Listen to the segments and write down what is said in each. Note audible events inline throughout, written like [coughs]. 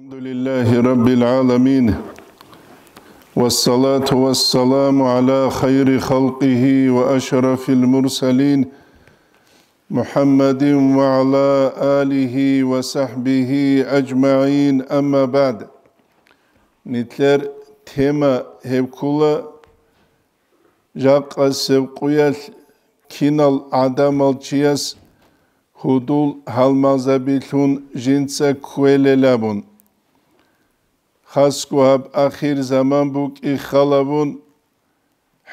الحمد لله رب العالمين والصلاة والسلام على خير خلقه وأشرف المرسلين محمد وعلى آله وصحبه أجمعين أما بعد نتلر تيما هبكولا جاقا سبقيال كينال عدمال الجياس هدول هالمازابيتون جنسا كويلة لابون خسکو هب آخر زمان بوق خلابون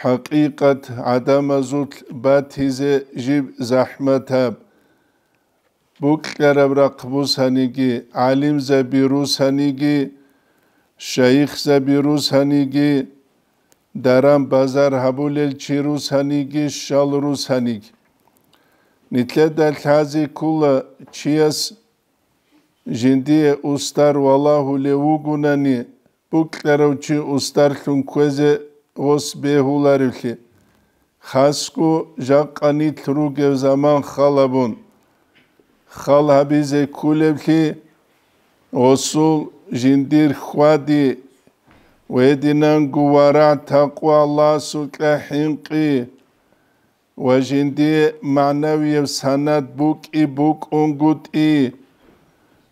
حقیقت عدم زوک باتیزه جیب زحمت هب بوق کربر قبوس هنگی عالم زبیروس هنگی شیخ زبیروس هنگی درم بازر هابول چیروس هنگی شال روس هنگی نیتله دل تازه چی چیاس Gente ustar walahu leugunani buklarauçi ustar tunkweze os behularüki. Hasku jakani trugev zaman halabun. Hal habize kulevki osul jindir khwadi ويدنان قوارع تقوى الله سكا حنقي وجندي معنوي سند بوك إي بوك أنقود إي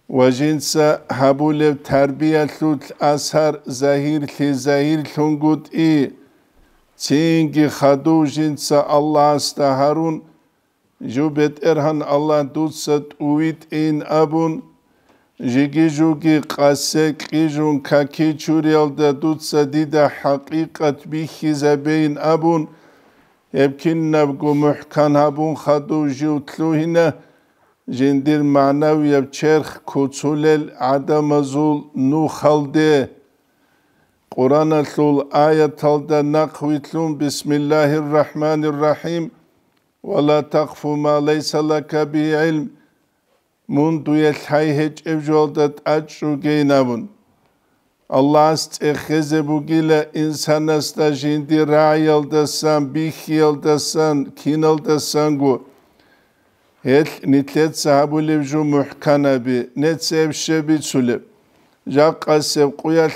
وجنس هبول تربية تلوت أسهر زهير لي زهير تنقود إي تينجي خدو جنس الله استهرون جوبت إرهن الله دوست أويت إن أبون جيجي جوجي قاسك جون كاكي تشوريال دا دوست ديدا حقيقة بيخي زبين أبون يبكين نبقو محكان هبون خدو جيو تلوهنه jendir manaviyev çerh kutsulel adamazul nu halde Kur'an-ı ayet halde nakvitlum Bismillahirrahmanirrahim ve la takfu ma leysa laka bi ilm mundu yelhay hiç evjoldat açru geynavun Allah ast eheze bu gile insan asta jindi ra'yaldasan, bihyaldasan, kinaldasan gu. هل نتلت صحابو لبجو محكانا بي نت سيب شبي تسولب جاق السيب قويال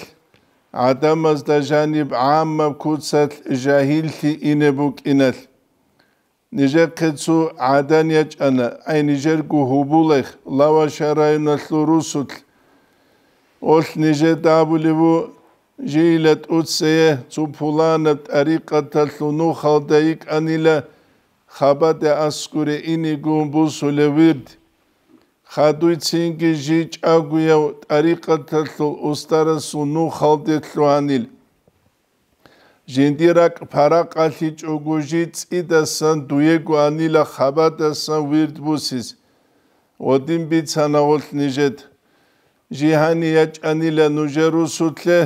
عدم از دا جانب عام مبكوتسات تي إنبوك إنال نجر قدسو عدن يجأنا أي نجر قو هبوليخ قهوبوليخ لوا شرايون الثروسوت أول نجر دابو لبو جيلت أوتسيه أتسيه تبولانت أريقة نوخال خلدائك أنيلا ხაბადე ასკური ინი გუმბუსულე ვირდ ხადუი ცინგი ჟი ჭაგუია ტარიყათალო უსტარასუ ნუ ხალდეთლუანილ ჟინდირაკ ფარაყალი ჭუგუჟი წიდასან დუიეგუ ანილა ხაბადასან ვირდბუსის ოდიმბი ცანაღოლთნიჟეთ ჟიჰანია ჭანილა ნუჟერუსუთლე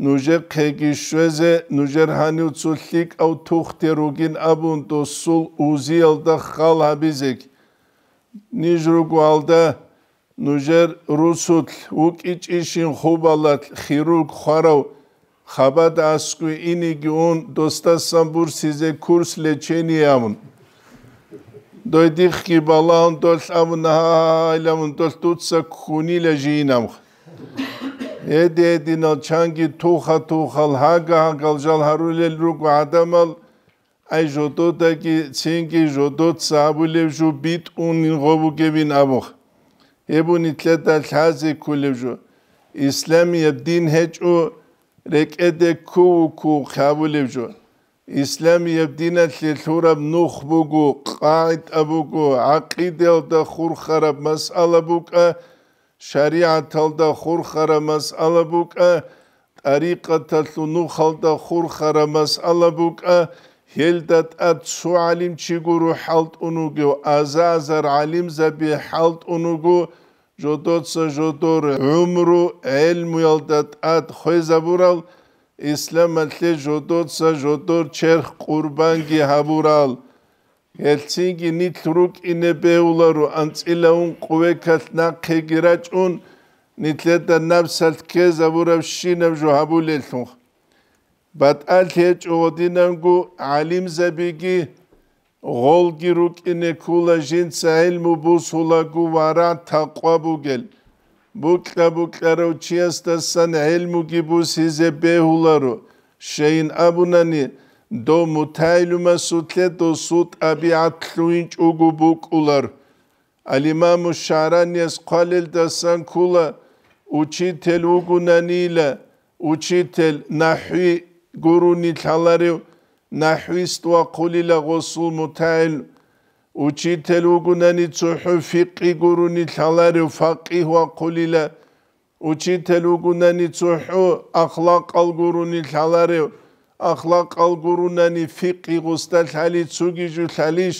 ნუჟე ქეგიშვეზე ნუჟერ ჰანი უცულიკ ავ თუხტი როგინ აბუნტო სულ უზიელ და ხალ აბიზეკ ნიჟრუგვალდა ნუჟერ რუსუთ უკიჭიშინ ხუბალათ ხირულ ხვარავ ხაბად ასკვი ინიგიონ დოსტასამბურ სიზე კურს ლეჩენიამუნ დოიდიხ კი ბალანდოს ამუნა აილამუნ დოსტუცა ქუნილა ჟინამხ ედი ედინო ჩანგი თუხა თუხალ ჰაგა ჰაგალ ჟალ ჰარულელ როგუ ადამალ აი ჟოდოდაგი ცინგი ჟოდოდ საბულებ ჟუ ბიტ უნი ღობუ გებინ ამოხ ებუნი თლედა ლაზი ქულებ ჟუ ისლამი ებდინ ჰეჭუ რეკედე ქუ ქუ ხაბულებ ჟუ ისლამი ებდინ ათლი ლურაბ ნუხ ბუგუ ყაიტ აბუგუ აყიდელ და ხურხარაბ მასალა ბუკა შარიათალ და ხურხარამას ალაბუკა ტარიკათალუ ნუხალ და ხურხარამას ალაბუკა ჰელდათ ათსუ ალიმ ჩიგურუ ჰალტ უნუგუ აზაზარ ალიმ ზაბი ჰალტ უნუგუ ჯოდოცა ჯოდორ უმრუ ელმუ ალდათ ათ ხეზაბურალ ისლამალ ლე ჯოდოცა ჯოდორ ჩერხ ყურბანგი ჰაბურალ ელცინგი ნიტრუკ ინებეულა რო ანწილა უნ ყვეკას ნა ქეგირაჭუნ ნიტლედა ნავსალ ქეზა ბურავშინა ჟუჰაბულელთუნ ბატალთე ჭოდინანგუ ალიმზებიგი ღოლგირუკ ინეკულა ჟინ საილ მუბუსულაგუ ვარა თაყვაბუგელ ბუკა ბუკარო ჩიასტასან ელმუგიბუს იზებეულა რო შეინ აბუნანი do mutaylume sutleto sut abi atluyinç ugubuk ular. Alimamu şaranyes kalil dasan kula uçitel ugunaniyle uçitel nahvi guruni talariv nahvist ve kulile gusul mutayl uçitel ugunani tsuhu fiqi guru nitaları, faqih ve kulile uçitel ugunani tsuhu ahlak al guru nitaları. ახლა ყალგურუნანი ფიყი ღუსტა თალი ცუგიჟუ თალიშ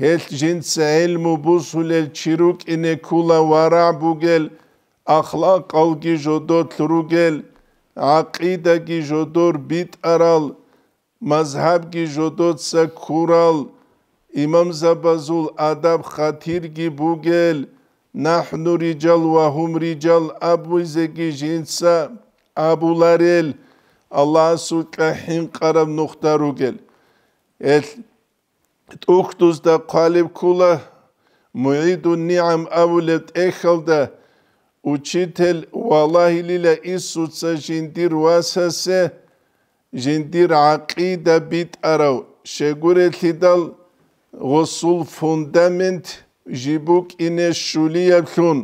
ჰელთ ჯინცა ელმუ ბუსულელ ჩირუკინე ქულა ვარა ბუგელ ახლა ყალგი ჟოდო თრუგელ აყიდა კი ჟოდორ ბიტარალ მაზჰაბ კი ჟოდო ცა ქურალ იმამ ზაბაზულ ადაბ ხათირ კი ბუგელ ნახნური ჯალ ვაჰუმ რიჯალ აბუ ზეკი ჯინცა აბულარელ ალას უკა ჰიმყარა ნუხტარ უგელ ელ ტუქტუს და ყალიბ ქულა მუიდუ ნიამ აულეთ ეხალდა უჩითელ ვალაჰი ლილა ისუცა ჟინდირ ვასასე ჟინდირ აკიდა ბიტარავ შეგურეთიდალ ღოსულ ფუნდამენტ ჟიბუკ ინე შულიაბლუნ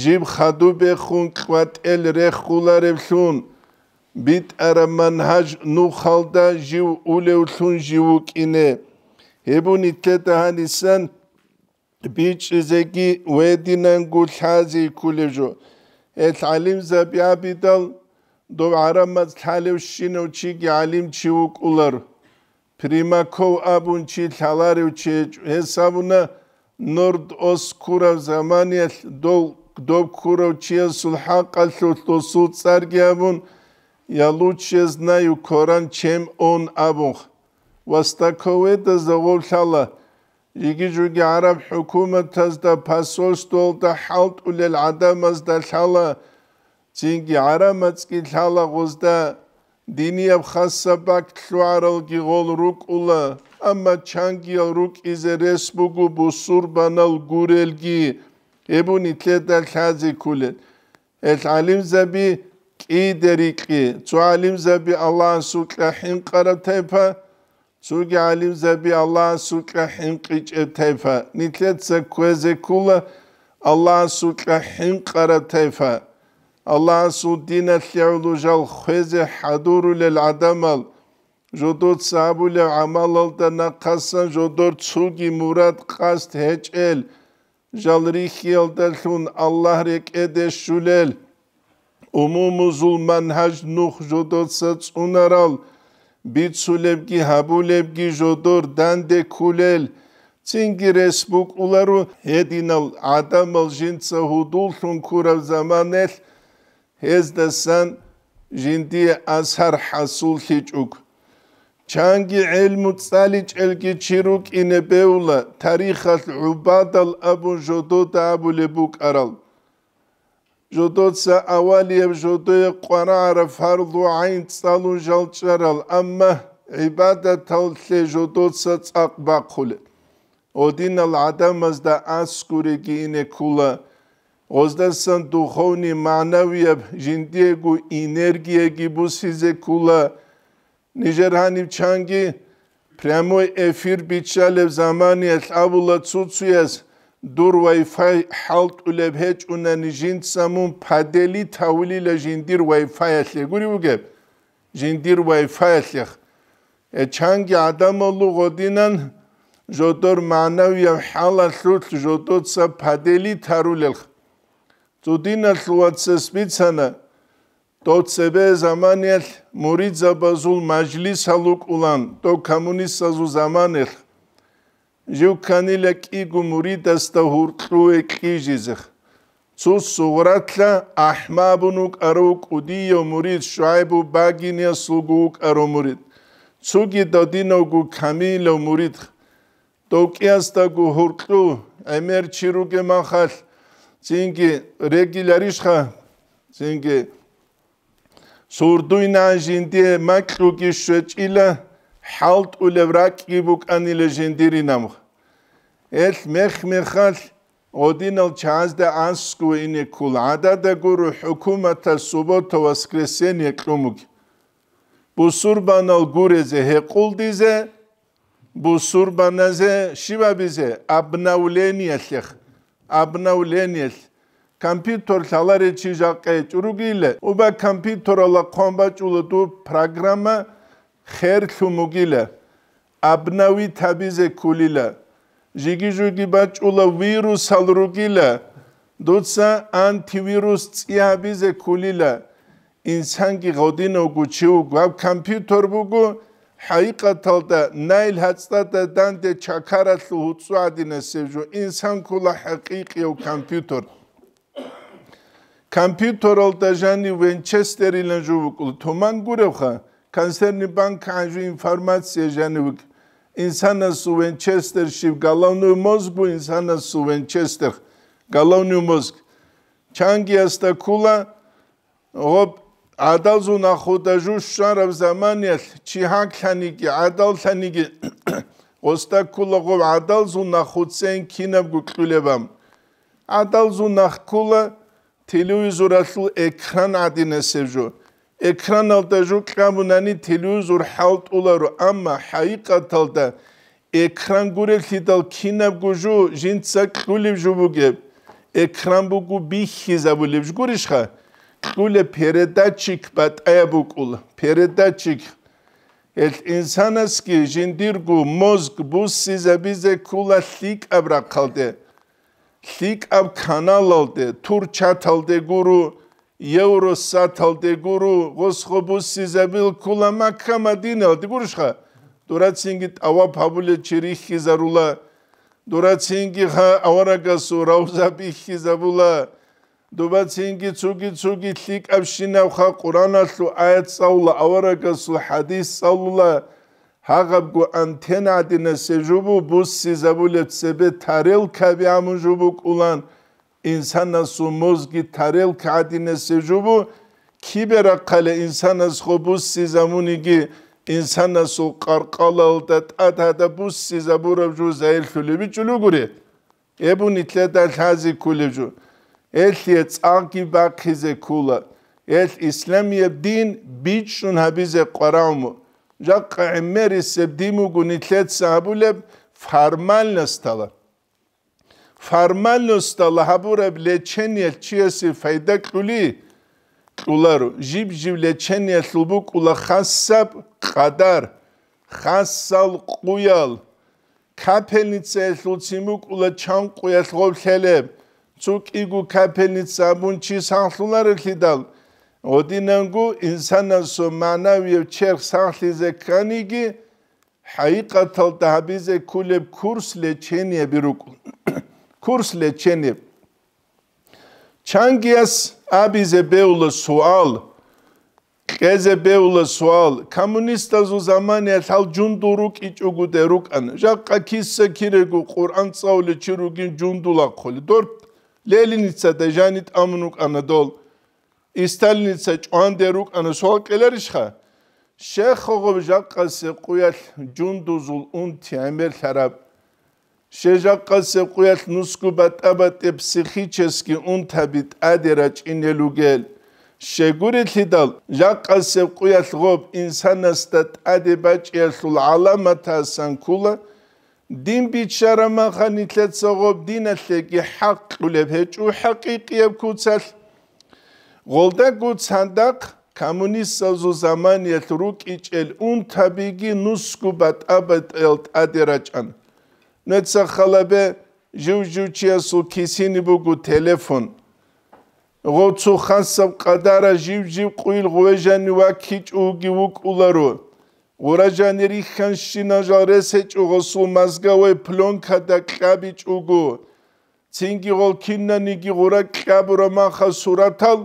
ჟიბ ხადუბე ხუნ კვატელ რეხულარებლუნ ბიტ არამან ჰაჯ ნუ ხალდა ჟივ ულევ თუნ ჟივ უკინე ებუნი თეთან ისან ბიჭ ზეგი ვედინან გულხაზი კულევჟო ეს ალიმ ზაბია ბიდალ დო არამაც თალევ შინო ჩი გალიმ ჩი უკულარ პრიმაკოვ აბუნ ჩი თალარევ ჩი ესაბუნა ნორდ ოსკურა ზამანიელ დო დო ქურო ჩი სულჰა ყალშუ თუ სუ წარგიაბუნ Я лучше знаю Коран, чем он Абух. Востаковы да заволхала. Иги жуги араб хукуматаз да посолство да халт улел адамаз да хала. Цинги арамацки хала гузда. Дини абхаса бак тлуарал гигол рук ула. Амма чанги рук изе респугу бусур банал гурелги. Эбуни тлета хази кулет. Эс алим заби. Эс алим заби. دريقي تو عالم زبي الله سوك رحم قرتيفا سوك عالم زبي الله سوك رحم قيتيفا نتلت سكوزي كولا الله سوك رحم قرتيفا الله سو دين الثعلو جل خوزي حضور للعدمل جدود صابو لعمل الدنا قصا جدود سوكي مراد قصد هجل جل ريخي الدلون الله ريك ادشولل უმუმუზულ მანჰაჯ ნუხ ჟოდოცაც უნარალ ბიცულებგი ჰაბულებგი ჟოდორ დანდე ქულელ წინგი რესპუკულარუ ედინალ ადამალ ჟინცა ჰუდულთუნ ქურავ ზამანელ ჰეზდასან ჟინდი ასარ ჰასულ ჰიჭუკ ჩანგი ელმუ წალი ჭელგი ჩირუკ ინებეულა თარიხალ უბადალ აბუ ჟოდო დაბულებუკ არალ ჟოდოცა ავალიებ ჟოდო ყვარარა ფარლუ აინ წალუ ჟალჭარალ ამა იბადა თალხე ჟოდოცა წაყბაყული ოდინალ ადამას და ასკური გინე ქულა ოზდასან დუხოვნი მანავია ჟინდიეგუ ინერგიე გიბუსიზე ქულა ნიჟერჰანი ჩანგი прямой эфир бичале в замане лабула цуцуяс დურვაი ფაი ჰალტულებ ჰეჭ უნანი ჟინცამუნ ფადელი თავილილა ჟინდირ ვაი ფაი ახლე გური უგებ ჟინდირ ვაი ფაი ახლე ე ჩანგი ადამალუ ღოდინან ჟოდორ მანავია ჰალა სულ ჟოდოცა ფადელი თარულელ ზუდინა სუაცა სპიცანა დოცებე ზამანიელ მურიძაბაზულ მაჯლისალუკულან დო კომუნისაზუ ზამანელ ჟუკანილე კიგუ მურიდას და ჰურტუე კიჟიზხ ცუ სუღრათლა აჰმაბუნუ კარუ კუდიო მურიდ შაიბუ ბაგინია სუგუ კარუ მურიდ ცუგი დადინოგუ კამილო მურიდ ტოკიას და გუ ჰურტუ ემერჩი რუგე მახალ წინგი რეგილარიშხა წინგი სურდუინა ჟინდე მაკრუგი შეჭილა ჰალტ ულევრა კიბუკანი ლეჟენდირი ნამ ეს მეხმეხალ ოდინალ ჩანს და ანსკუ ინე კულადა და გურუ ჰუკუმათა სუბოთა ვასკრესენი კრუმუგ ბუსურბანალ გურეზე ჰეყულდიზე ბუსურბანაზე შიბაბიზე აბნაულენიალხ აბნაულენიალ კომპიუტერ ლალარე ჩიჟაყე ჭურუგილე უბა კომპიუტერალა ყომბაჭულო თუ პროგრამა ხერთუ მოგილა აბნავი თაბიზე ქულილა ჟიგიჟუგი ბაჭულა ვირუსალ რუგილა დოცა ანტივირუს წიაბიზე ქულილა ინსანგი ღოდინო გუჩიუ გვა კომპიუტერ ბუგუ ჰაიყათალ და ნაილ ჰაცდა დანდე ჩაქარალუ უცვადინე სევჟო ინსან ქულა ჰაკიყიო კომპიუტერ კომპიუტერ ალ დაჟანი ვენჩესტერი ლენჟუ ბუკულ თომან გურევხა კონცერნი ბანკ ანჟი ინფორმაცია ჟანუკ ინსანა სუვენჩესტერ შივ გალავნუ მოზგუ ინსანა სუვენჩესტერ გალავნუ მოზგ ჩანგიასტა კულა ოპ ადალზუნა ხოდაჟუ შარავ ზამანიალ ჩიჰანკანიკი ადალთანიკი [coughs] ოსტა კულა ოპ ადალზუნა ხოცენ კინებ გუკლულებამ ადალზუნა ხკულა ტელევიზორალ ეკრან ადინესევჟუ ეკრანალდა ჟუ ქამუნანი ტელევიზორ ჰალტულარო ამა ჰაიკათალდა ეკრან გურე ლიდალ ქინაბ გუჟუ ჟინცა ქულიბ ჟუბუგე ეკრან ბუგუ ბი ხიზაბულიბ ჟგურიშხა ქულე ფერედა ჩიქ ბატაებუკულ ფერედა ჩიქ ეს ინსანას კი ჟინდირგუ მოზგ ბუს სიზაბიზე ქულა ლიკ აბრაკალდე ლიკ აბ ქანალალდე თურ ჩათალდე გურუ ევროს სათალდეგურუ ღოსხობუსიზებილ ქულამა ქამადინალ დიბურშხა დურაცინგი ტავა ფაბულე ჩირიხი ზარულა დურაცინგი ხა ავარაგასუ რაუზაბი ხიზაბულა დუბაცინგი ცუგი ცუგი ლიკავშინავ ხა ყურანალუ აეცაულა ავარაგასუ ჰადის სალულა ჰაგაბ გუ ანტენადინა სეჯუბუ ბუსიზაბულე წებე თარელ ქაბი ამუჯუბუ ყულან ინსანას მოზგი თარელ კადინესეჟუბუ ქიბერა ყალე ინსანას ხობუს სიზამუნიგი ინსანას ყარყალალ და ტატადა ბუს სიზაბურებჟუ ზაილშული ბიჭულუგური ებუნი თლე და ხაზი ქულებჟუ ელთია წაგი ბაქიზე ქულა ელ ისლამია დინ ბიჭუნ ჰაბიზე ყარამუ ჯაყ ემერი სებდიმუგუნი თლე წაბულებ ფარმალნასტალა farmalnos da lahaburab lechenel chiesi fayda quli qular jib jivle chenel lubuk ula khassab qadar khassal quyal kapelnitse lutsimuk ula chan quyal gholhele tsuk igu kapelnitsa bunchi sanhlular lidal odinangu insanaso manaviy cher sanhlize kanigi haqiqatal tahbize kulib kursle chenie birukul კურსლე ჩენი ჩანგიას აბიზე ბეულა სუალ ყეზე ბეულა სუალ კომუნისტა ზო ზამანია თალ ჯუნდურუ კიჭუგუ დერუკან ჟაყა ქისსა ქირეგუ ყურან წავლე ჩირუგინ ჯუნდულა ხოლი დორ ლელინიცა და ჟანით ამნუკ ანადოლ ისტალინიცა ჭვან დერუკ ანა სუალ კელერიშხა შეხ ხოღო ჟაყა სე ყუიალ ჯუნდუზულ უნთი ამერ ხარაბ შეჟაყასეყუ̂ეთ ნუსგუ̂ბა̈ტა̈ბა̈ტე̄ ფსიხიჩესგი უ̂ნთა̈ბიტ ა̈დერა ჭინელუ̂გე̄ლ. შეგურითლიდალ ჟაყასეყუ̂ეთ ღო̄ბ ინსანას და ტ’ა̈დე ბა̈ჭჲე̄ლ ალამათა̄სან ქუ̂ლა, დინ ბიჩშა̈რა მა̄ხან ითლეცა ღო̄ბ დინალ’ე̄გი ჰაყყუ̂ლებ ეჭუ̂ ჰაყიყიებ ქუ̂ცა̈ლ. ღო̄ლდა̈გუ̂ ცანდა̈ჴ ქამუნისტაზუ̂ ზამა̈ნი̄ლ რუკიჭ’ელ უ̂ნთა̈ბიგი ნუსგუ̂ბა̈ტა̈ბა̈ტე̄ლ ტ’ა̈დერაჭ’ა̈ნ. ნეცა ხალაბე ჟუჟუჩია სუკისინიბუგუ ტელეფონ როცო ხანსავ ყადარა ჟივჟი ყვილ ღვეჟანი ვაქიჭუგი უკულარო ურაჟანი რიხან შინაჟარესე ჭუღოსუ მაზგავე ფლონკა და ყაბი ჭუგუ ცინგი ღოლ ქინნანი გიღურა ყაბრო მახა სურათალ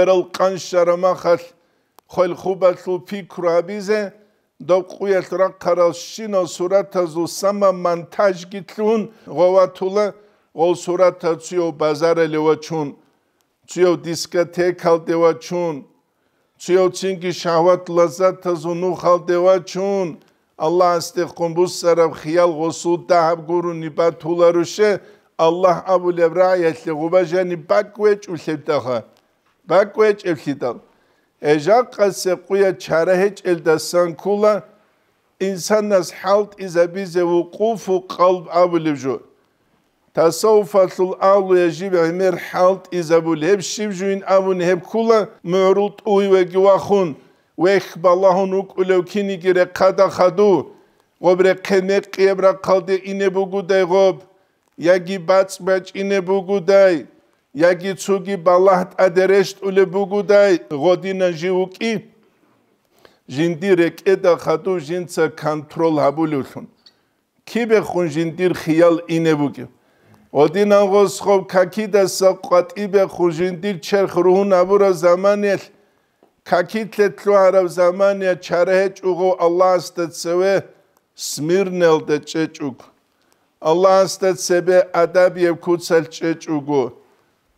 ერალ ყანშარა მახალ ხელ ხუბალ სუფიქრა ბიზე დაყუიათ რა ქარალშინო სურათაზო სამა მანთაჟ გიტრუნ ღოვათულა ყოლ სურათაციო ბაზარელევა ჩუნ ციო დისკათე ხალდევა ჩუნ ციო ცინგი შავათ ლაზათაზო ნუ ხალდევა ჩუნ ალლა ასტე ყუმბუს სარავ ხიალ ღოსუ დაჰბ გურუნი ბათულარუშე ალლა აბულ ებრაიეთლი ღუბაჟანი ბაკუე ჭულშებ დახა ბაკუე ჭულშიდა ეჟაყასე ყუია ჩარაჰეჭელ და სანკულა ინსანას ჰალტ იზაბიზე უკუფუ ყალბ აბლიჟუ თასოუფალულ აულუ ეჟიბე ჰმერ ჰალტ იზაბულ ჰებშიბჟუინ აბუნ ჰებქულა მეურულ ტუი ვეგივახუნ ვეხბალაჰუნ უკულევ ქინიგირე ყადახადუ ღობრე ქენე ყიებრა ყალდი ინებუგუდე ღობ Я гибац мач ине бугудай яги цуги балахт адерешт уле бугудай година жиуки жиндире кеда хату жинца контрол хабулулхун кибе хун жиндир хиял инебуки одина гос хов каки да сақат ибе хун жиндир черхрун абура заманел каки тлетлу арав замания чарехе чугу аллах астатсеве смирнелде чечук аллах астатсебе адабиев куцал чечугу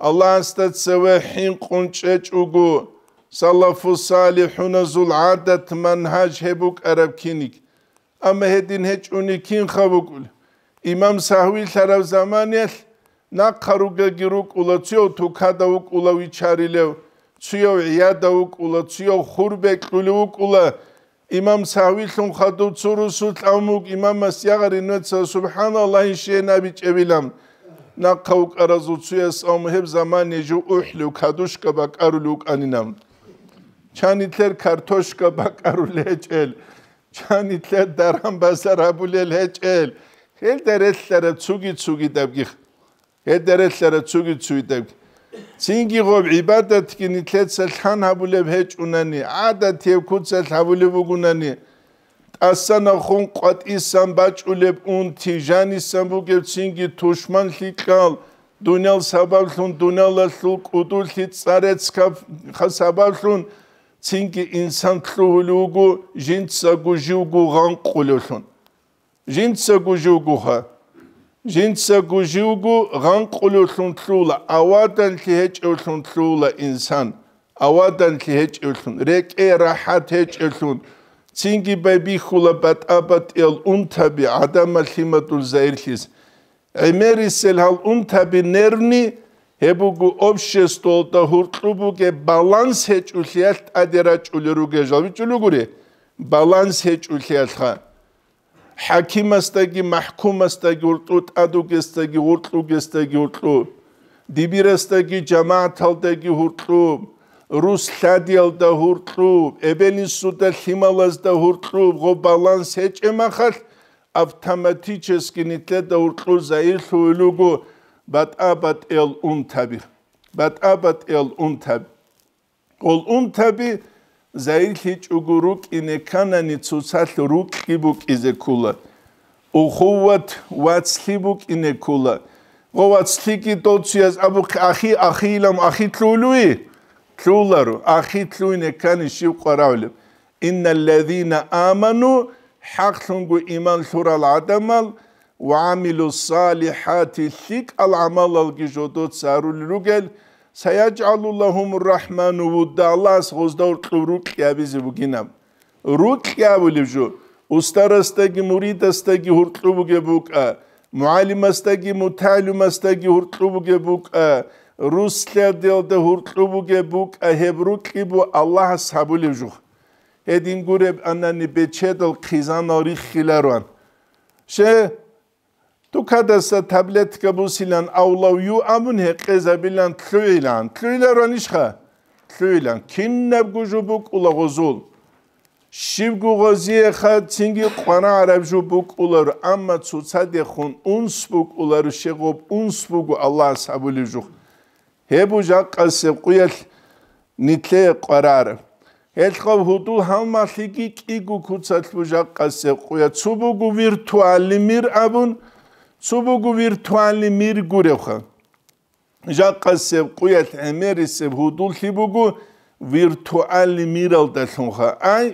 ალლას და ცვეჰინ ყუნჭე ჭუგუ სალაფუ სალიჰუნა ზულ ადათ მანჰაჯ ჰებუკ არაბკინიკ ამეჰედინ ჰეჭუნი კინ ხავუკულ იმამ საჰვი ლარავ ზამანიალ ნაყარუ გეგირუ კულაციო თუ ხადავუ კულავი ჩარილევ ციო იადავუ კულაციო ხურბე კულუ კულა იმამ საჰვი ლუნ ხადუ ცურუსუ ტამუკ იმამას იაღარინო ცა სუბჰანალლაჰი შენაბი ჭევილამ ნაკაუ კარაზუცია სამჰებ ზამანი ჯუ უჰლუ ქადუშკა ბაკარულუ კანინამ ჩანითლერ ქართოშკა ბაკარულეჭელ ჩანითლერ დარამბასარაბულელეჭელ ჰელდერესლერა ცუგი ცუგი დაბგი ჰელდერესლერა ცუგი ცუი დაბგი ცინგიღობ იბადათკინი თლეცელ ხანაბულებ ჰეჭუნანი ადათიე ქუცელ ხაბულებ უგუნანი ასანახონ ყატისან ბაჭულებ უნთი ჟანისან ბუგევცინგი თუშმან ლიკალ დუნალ საბალთუნ დუნალასულ კუდულთი წარეცკავ ხასაბალთუნ ცინგი ინსან ხლუჰულუგუ ჟინცაგუ ჟუგუ ღანყულულუნ ჟინცაგუ ჟუგუ ხა ჟინცაგუ ჟუგუ ღანყულულუნ თლულა ავადან ლიჰეჭულუნ თლულა ინსან ავადან ლიჰეჭულუნ რეკე რაჰათ ეჭულუნ ცინგი ბები ხულაბატ აბატელ უნთაბი ადამა ხიმატულ ზაირხის ემერისელ ჰალ უნთაბი ნერვნი ებუგუ ოფშე სტოლტა ჰურტუბუგე ბალანს ეჭულიალ ტადერა ჭულურუგე ჟავიჭულუგური ბალანს ეჭულიალ ხა ჰაკიმასტაგი მაჰკუმასტაგი ურტუტ ადუგესტაგი ურტუგესტაგი ურტუ დიბირესტაგი ჯამაათალდაგი ურტუბ რუს ხადიალ და ჰურტუ ებენისუ და ჰიმალას და ჰურტუ ღო ბალანს ეჭემახალ ავტომატიჩესკინით და ჰურტუ ზაირშულუგუ ბატაბატ ელ უნთაბი ბატაბატ ელ უნთაბი ყოლ უნთაბი ზაირჩუგურუ კინეკანანი ცუცალ რუკიბუკიზე ქულა უხუვათ ვაცლიბუკინე ქულა ყოვაცლიკი დოციას აბუ ახი ახილამ ახი თლულუი tluularu, ahi tluine kani şiv qaravlim. İnnellezîne amanu haklungu iman sural adamal ve amilu salihati sik al amal al gijodot sarul rugel seyac'alullahumur rahmanu vudda Allah sozda ya bizi buginam. Rukya bulivju. Ustarastagi muridastagi hurtlubu gebuk. E. Mualimastagi mutalimastagi hurtlu gebuk. Mualimastagi e. რუსლადელ და ჰურტუბუგე ბუკ აჰებრუკიბუ ალლაჰ საბულიჟუ ედინგურებ ანანი ბეჩედელ ქიზანორი ხილარვან შე თუ ქადასა ტაბლეტ კაბუსილან აულავ იუ ამუნე ყეზაბილან ქვილან ქვილარვან იშხა ქვილან კინნებ გუჟუბუ ყულაღოზულ შიბგუღოზიე ხა ცინგი ყვანა არაბჟუ ბუკულარ ამა ცუცადე ხუნ უნსბუკულარ შეგობ უნსბუგ ალლაჰ საბულიჟუ ჰებუ ჟაკას ყიელ ნიტლე ყარარ ელხავ ჰუდუ ჰამასიკი კიგუ ქუცალბუ ჟაკას ყია ცუბუგუ ვირტუალი მირ აბუნ ცუბუგუ ვირტუალი მირ გურევხა ჟაკას ყიელ ემერის ჰუდუ ლიბუგუ ვირტუალი მირალ დახონხა აი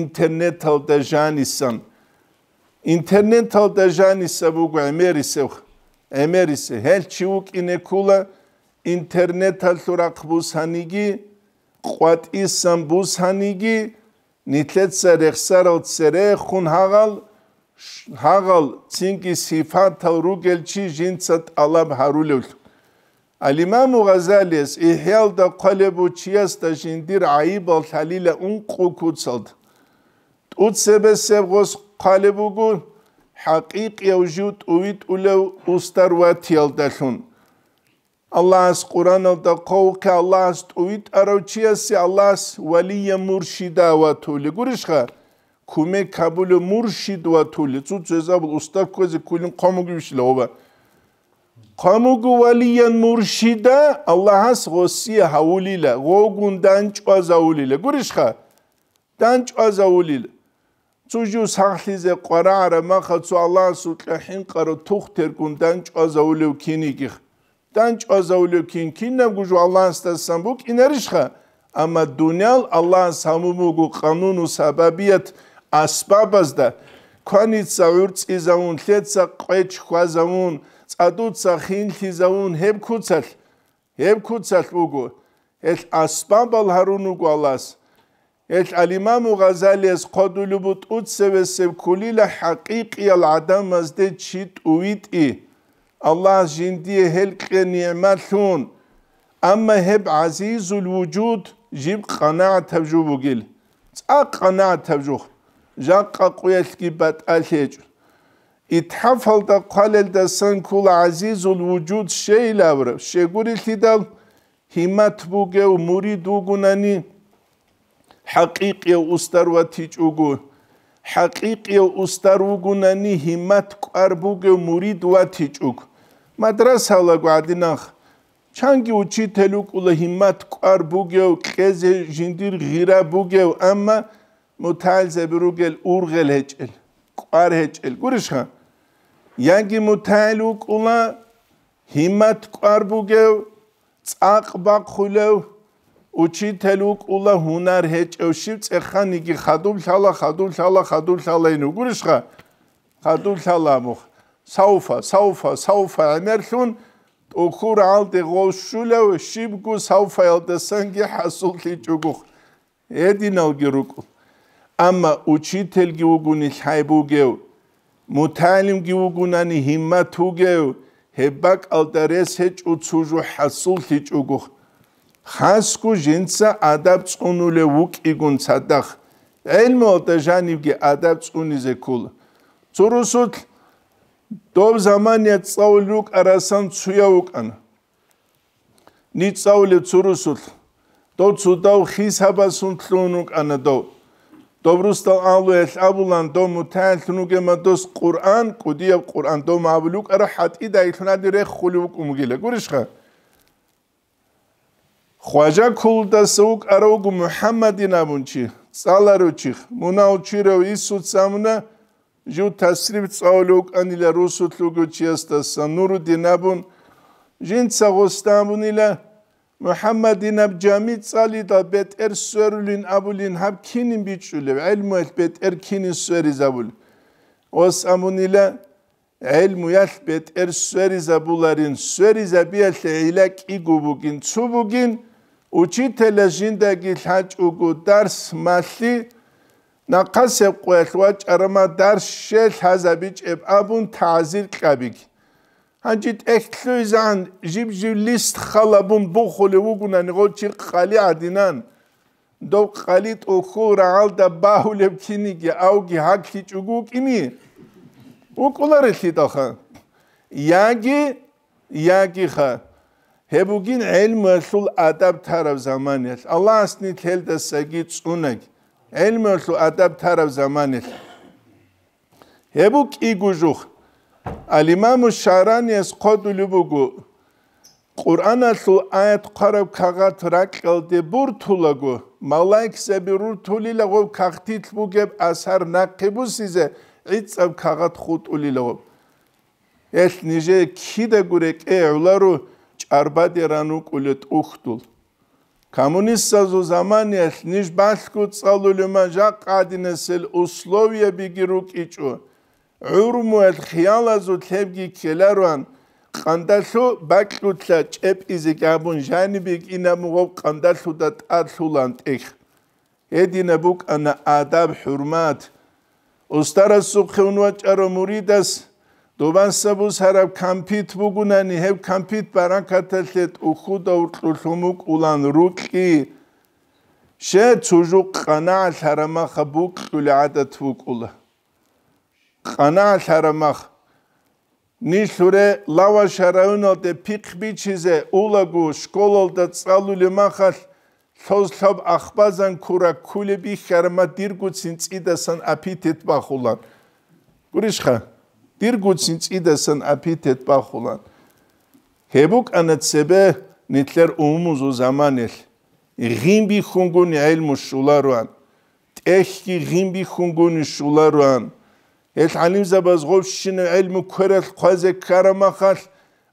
ინტერნეტალ და ჟანისან ინტერნეტალ და ჟანისა ბუგუ ემერის ემერის ჰელჩიუკინე ქულა ინტერნეტალ სურაქბუსანიგი ყვატისან ბუსანიგი ნიტლეცა რეხსაროცერე ხუნ ჰაღალ ჰაღალ წინკი სიფათა რუგელჩი ჟინცად ალაბ ჰარულულ ალიმამ უღაზალეს ეჰელ და ყალებუ ჩიას და ჟინდირ აიბალ ხალილა უნ ყუკუცად უცებესებღოს ყალებუგუ ჰაკიკი უჟუტ უვით ულევ უსტარვათიალ დაშუნ ალას ყურანავდა ყოვკა ალას ტუით არავჩიასი ალას ვალია მურშიდა ვათული გურიშხა ქუმე ქაბული მურშიდ ვათული წუწეზაბულ უსტად ქეზი კულინ ყომუგიშლა ობა ყომუგი ვალიან მურშიდა ალას ღოსი ჰაულილა ღოგუნდან ჭვაზაულილა გურიშხა დანჭვაზაულილა წუჯუ სახლიზე ყარა არა მახაცუ ალას უტლა ჰინყარო თუხ თერგუნდან ჭვაზაულევ ქინიგი დანჭო ზაულიოქინ კინნაგუჟ ალანს და სამბუკ ინერიშხა ამა დუნიალ ალან სამუმუგუ ყანუნუ საბაბიათ ასბაბას და ქანიცა ურცი ზაუნ ლეცა ყეჩ ხვაზაუნ წადუცა ხინთი ზაუნ ჰებკუცალ ჰებკუცალ უგუ ეს ასბაბალ ჰარუნუ გალას ეს ალიმამუ ღაზალიას ყოდულუბუტ უცევესევ ქულილა ჰაკიკი ალადამაზდე ჩიტ უიტი الله جندي هل قني مالثون أما هب عزيز الوجود جيب قناعة تبجو بقيل تأق قناعة تبجو جاق قويل كي بات أليج إتحفل دا قلل دا سنكول عزيز الوجود شيء لابر شيء قولي لدال همات بوغي وموري دوغناني حقيقي وستر واتيج اوغو حقيقي وستر وغناني همات قربوغي وموري دواتيج اوغو მადრასავლა გვადინახ ჩანგი უჩითელუ კულა ჰიმათ კარბუგევ ყეზე ჟინდირ ღირაბუგევ ამა მუთალზე ბრუგელ ურღელეჭელ კვარჰეჭელ გურიშხა იანგი მუთალუ კულა ჰიმათ კარბუგევ წაყბა ხულევ უჩითელუ კულა ჰუნარ ჰეჭევში წეხანიგი ხადულ ხალა ხადულ ხალა ხადულ ხალა ინუ გურიშხა ხადულ ხალა მოხა საუფა საუფა საუფა ამერთუნ ოქურ ალდე ღოშულე შიბგუ საუფა ელდესანგი ჰასულთი ჯუგუ ედინალგი რუკ ამა უჩითელგი უგუნი ხაიბუგე მუთალიმგი უგუნანი ჰიმათუგე ჰებაკ ალდარესე ჭუცუჟუ ჰასულთი ჯუგუ ხასკუ ჟენცა ადაბწუნულე უკიგუნ სადახ ელმოლდე ჟანივგი ადაბწუნიზე ქულ ცურუსულ დომ ზამანია წაული უკ არასან ცუია უკან ნი წაული ცურუსულ დო ცუდავ ხისაბასუნ თლუნ უკან დო დობრუსტა ალუ ეს აბულან დო მუთან თნუ გემა დოს ყურან კუდია ყურან დო მავლუკ არა ჰატი დაითნა დირე ხული უკ უმგილე გურიშხა ხვაჯა ქულდა სუკ არა უკ მუჰამმადინა მუნჩი წალარუჩი მუნაუჩირო ისუ წამნა ჟუ თასრიბ წავლი უკანილა რუსულ ლუგუჩიასთა სანურ დინაბუნ ჟინ წავოსტამუნილა მუჰამმადინ აბჯამი წალი და ბეტერ სვერულინ აბულინ ჰაბკინინ ბიჩულე ალმუ ალბეტ ერკინის სვერი ზაბულ ოს ამუნილა ალმუ ალბეტ ერ სვერი ზაბულარინ სვერი ზაბიალე ილა კიგუბუგინ ცუბუგინ უჩი თელაჟინდაგი ლაჭუგუ დარს მალი ნაყასე ყელვა ჭრმა დარშე ლაზაბი ჭებ აბუნ თაზირ ყაბიგ ანჯი ტექლუზან ჟიბჟილისტ ხალაბუნ ბუხოლე უგუნან ღოჩი ყალი ადინან დო ყალი ტოხო რალ და ბაულებ ქინიგი აუგი ჰაკი ჭუგუ კინი უკულარი ლიტოხა იაგი იაგი ხა ჰებუგინ ელმ სულ ადაბ თარავ ზამანიას ალას ნი თელდა საგი წუნაგი ელმოსო ადაპტარავ ზამანის ებუ კიგუჟუხ ალიმამუ შარანიეს ყოდულიბუგუ ყურანასუ აეთ ყარავ ქაღათ რაკელდე ბურთულაგუ მალაიქსები რუთულილაგუ ქახთიტბუგებ ასარ ნაყიბუ სიზე იცავ ქაღათ ხუტულილაგუ ეს ნიჟე კიდე გურე კეულარუ ჭარბადერანუ ყულეთ უხთულ коммунистазу замания сниж башку цалулю мажа кадинесел условия биги рукичу урму эл хиалазу тевги келарван кандашу бакутла чеп изи габун жани биг инамуго кандашу да татлулан тех едине бук ана адаб хурмат устара субхунвачаро муридас დობანსაბუ სარაბ კამფით ბუგუნანი ჰევ კამფით ბარანკათელთ უხუ და ურტულუმუ კულან რუკი შე ჩუჟუ ყანა ლარამა ხაბუ ქულადა თუკულა ყანა ლარამა ნიშურე ლავა შარაუნო და ფიქბი ჩიზე ულაგუ სკოლოლ და წალული მახალ ხოსლობ ახბაზან ქურა ქულები ხარმა დირგუცინ წიდასან აფითეთ ბახულან გურიშხა dirgutsin tsidasan apitet bakhulan hebuk anatsebe nitler umuzu zamanel ghimbi khungun ilmus shularuan tekhki ghimbi khungun shularuan el alimzabaz ghovshin ilmu kerel qaze karamakhal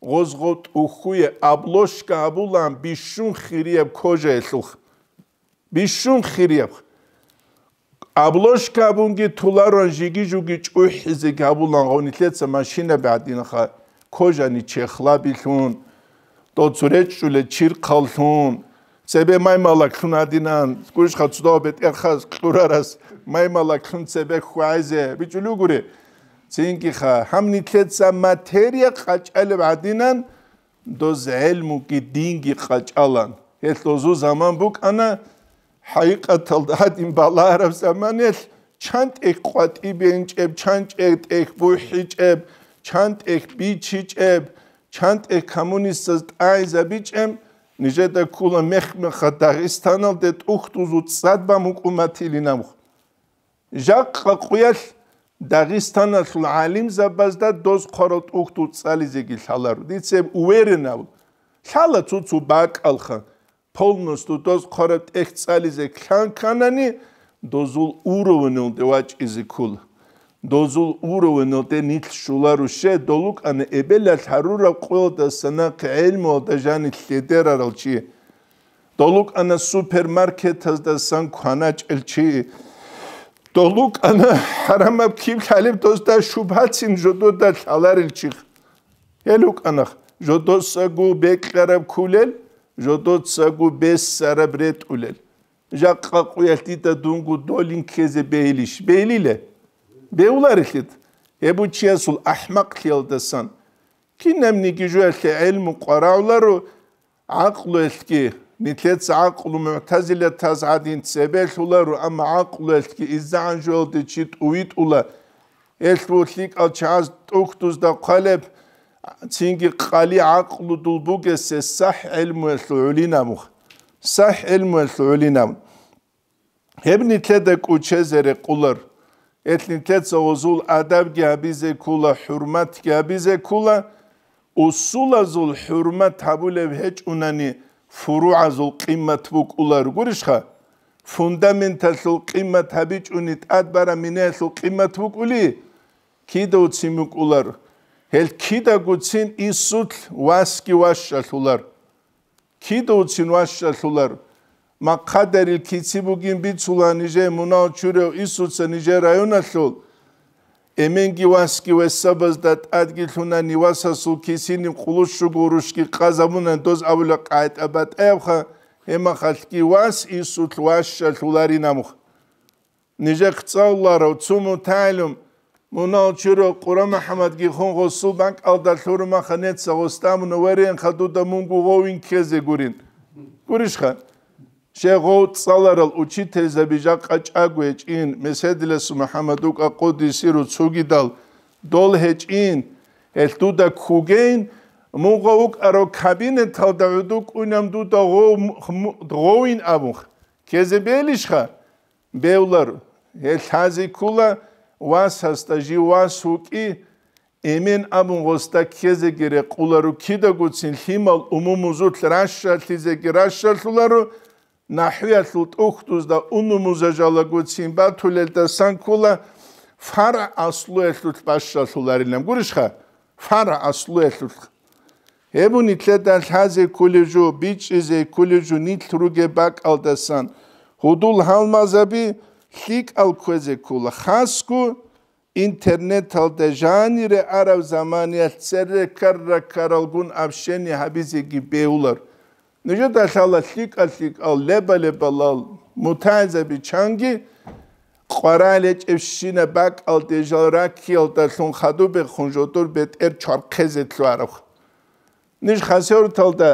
ghozghot ukhuye abloshka abulan bishun khiriyab kojel ukh bishun khiriyab აბლოშკა ბუნგი თულარონ ჟიგი ჟუგი ჭუჰიზი გაბულან ღონითლეც მაშინა ბადინ ხა ქოჟანი ჩეხლა ბილუნ то цуреч чуле чир калтун себе маймала кнадинан скуш хацдо бет ерхас клурарас маймала кн себе хуайзе бичулу гури цинки ха хам нитлетса материя качале бадинан до зэл муки динги качалан ет лозу заман бук ана ჰაიყათალ დადიმ ბალარავ ზამანელ ჩანტეკ ყვატიბენჭებ ჩანჭეტეკ ბუჰიჭებ ჩანტეკ ბიჩიჭებ ჩანტეკ კომუნისტს აიზა ბიჭემ ნიჟეთა კულა მეხმე ხატარისტანალ დე ტუხტუზუ წადბა მუკუმათილი ნამხ ჟაყ ყუიალ დაგისტანალ ალიმ ზაბაზდა დოს ხორო ტუხტუ წალიზი გიხალარ დიცემ უერენავ ხალა წუცუ ბაკალხა ფოლნოს თუ დოს ხარეთ ეხცალიზე ქანქანანი დოზულ უროვნულ დვაჭიზი ქულ დოზულ უროვნულ დე ნიტ შულარუშე დოლუკ ან ებელა ხარურა ყოლ და სანა ყელმო და ჟანი ლიდერალჩი დოლუკ ან სუპერმარკეტას და სან ქანა ჭელჩი დოლუკ ან ჰარამა ქიმ ხალიბ დოს და შუბაცინ ჟოდო და ხალარილჩი ელუკ ანახ ჟოდოს გუ ბეკრებ ქულელ jodot sagu bes sarabret ulel. Jakka kuyatita dungu dolin keze beyliş. Beylile. Beular ikit. Ebu çiyasul ahmak yaldasan. Ki nemni ki jüelke elmu qarağlaru aklu etki. Nitlet aklu mu'tazile tazadin uları ama aklu etki. İzzan jolde çit uyit ula. Eşlutlik alçaz tuktuz da kalep. цинги қали ақлу дулбугесе сах илму улинаму сах илму улинаму хебни тледе кучезере кулар этни тедзо узул адаб гебизе кула хурмат гебизе кула усулазул хурмат табулев хеч унани фуруазул қиммат бук улар гуришха фундаменталул қиммат хабич унит адбара минесу қиммат бук ули кидо цимук улар ჰელ კიდა გუცინ ისუთლ ვასკი ვაშალულარ კიდა უცინ ვაშალულარ მაყადერი კიციბუგინ ბიცულანიჟე მუნაჩურე ისუცე ნიჟე რაიონალულ ემენგი ვასკი ვესაბაზდათ ადგილუნა ნივასასულ კისინი ყულუშუგურუშკი ყაზამუნან დოზ აბულა ყაიტაბატ ევხა ემა ხალკი ვას ისუთლ ვაშალულარი ნამუ ნიჟე ხწავლარო ცუმუ თალუმ მონაჩირო ყურა მაჰამადგი ხონღო სულბანკ ალდალთურ მახანეც ოსტამ ნოვერენ ხადუ და მუნგუ ღოვინ ქეზე გურინ გურიშხა შეღო წალარალ უჩი თეზები ჟაყა ჭაგვე ჭინ მესედლეს მაჰამადუ კაყოდი სირუ ცუგიდალ დოლჰე ჭინ ელტუ და ქუგენ მუნღო უკ არო ქაბინე თალდავედუ კუნამდუ და ღო ღოვინ აბუხ ქეზე ბელიშხა ბევლარ ელ თაზი ქულა ვას ასტაჟი ვას უკი იმენ ამუღოსტა ქეზეგერე ყულარუ ქიდაგუცინ ჰიმალ უმუმუზუთ რაშა ლიზეგი რაშა ლულარუ ნაჰიასუ ტუხტუს და უნუმუზაჟალაგუცინ ბათულელდა სანკულა ფარა ასლუ ელუთ ბაშა ლულარილამ გურიშხა ფარა ასლუ ელუთ ებუნი თლედა ლაზე კულიჟუ ბიჭიზე კულიჟუ ნილ რუგე ბაკალდასან ჰუდულ ჰალმაზაბი ხიკალ ქვეზე კულა ხასკუ ინტერნეტალ და ჟანირე არავ ზამანია წერე კარა კარალგუნ აბშენი ჰაბიზი კი პეულარ ნიჟა და შალა ხიკალ ხიკალ ლება ლებალალ მუთაზები ჩანგი ყვარალე ჭევშინა ბაკ ალ დეჟარა ქიალ და თუნ ხადუ ბე ხუნჟოტურ ბეთ ერ ჩარხეზე თუ არავ ნიშ ხასერ თალდა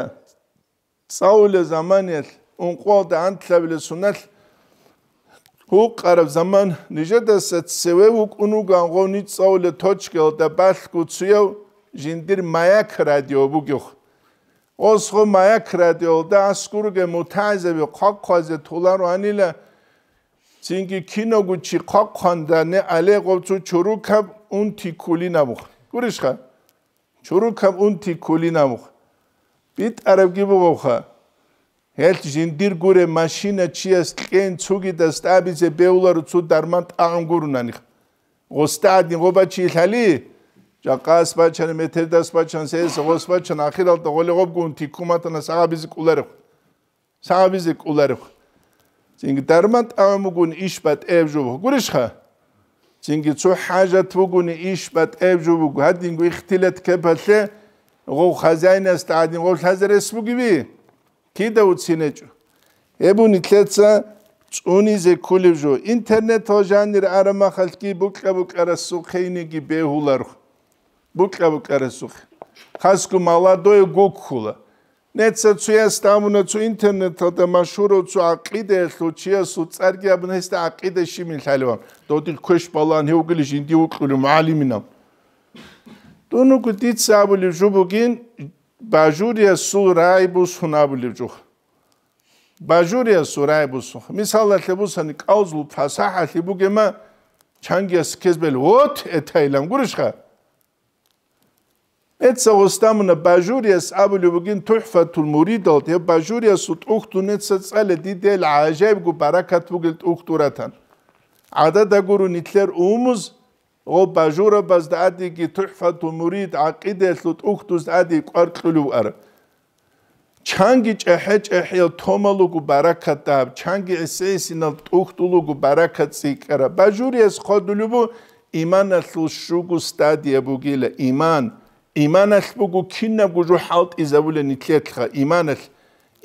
წაულე ზამანიელ უნყო და ანთლავილე სუნალ უყარავ ზამან ნიჟადასაც ზევე უკუნუ განღონი წავლე თოჩკელ და ბასკუ ცუიო ჟინდირ მაяк რადიო ბუგიხ ოსხო მაяк რადიო და ასკურგე მუთაზები ყაყყაზე თულარ ანილა ცინკი კინო გუჩი ყაყყანდანე ალე ყოვცუ ჩურუკამ უნთი კული ნამუხ გურიშხა ჩურუკამ უნთი კული ნამუხ ბიტ არაბგი ბუგოხა ერთ ჟინდირგურე მაშინა ჩიას კენ ცუგი და სტაბიზე ბეულარ უცუ დარმან ტანგურუნანი ოსტადი ღობაჩი ხალი ჯაყას ბაჩან მეთედას ბაჩანს ეს ღოს ბაჩან ახირალ და ღოლიღობ გუნთი კუმატანა საბიზი კულარი საბიზი კულარი ჯინგი დარმან ტამუგუნ იშბატ ევჟუ გურიშხა ჯინგი ცუ ჰაჟა თუგუნ იშბატ ევჟუ გადინგი ხთილეთ კებალე ღო ხაზაინას და ადინ ღო ხაზერეს ბუგივი კიდე უცინეჭო ებუნი თლეცა წუნიზე ქულიჟო ინტერნეტ ოჟანირ არა მახალკი ბუკა ბუკარა სუხეინიგი ბეჰულარ ბუკა ბუკარა სუხე ხასკუ მალადო გუკხულა ნეცა ცუეს დამუნა წუ ინტერნეტ და მაშურო წუ აყიდე ხო ჩიასუ წარგიაბნეს და აყიდეში მილხალვა დოდი ქეშ ბალან ჰეუგილიშ ინდი უკული მალიმინა ტუნუკუ დიცაბული ჟუბუგინ ბაჟურია სულ რაიბუს ხუნაბლი ჯუხ ბაჟურია სულ რაიბუს ხუნ მისალათ ლებუსანი კაუზლ ფასაჰა ლიბუგემა ჩანგია სქესბელ ვოთ ეთაილამ გურიშხა ეცა ოსტამნა ბაჟურია საბლი ბუგინ თუჰფათულ მურიდალ თე ბაჟურია სულ ტუხტუნე წალე დიდელ აჟაიბ გუ ბარაკათ ბუგილ ტუხტურათან ადადაგურუ ნითლერ უმუზ ოპა ჟურაბას და ადიგი თუჰფათუ მურიდ აკიდესუ თუქთუს ადი ყარტლულუ არ ჩანგი ჭეჰე ჭეჰი თომალუგუ ბარაკატა ჩანგი ესეისინა თუქთულუგუ ბარაკაცი ყრა ბაჟურიეს ხოდულუბუ იმანალუ შუგუ სტადია ბუგილე იმან იმანალუგუ ქინაგუ ჟუ ჰალტ იზავულე ნიტლეთხა იმანალ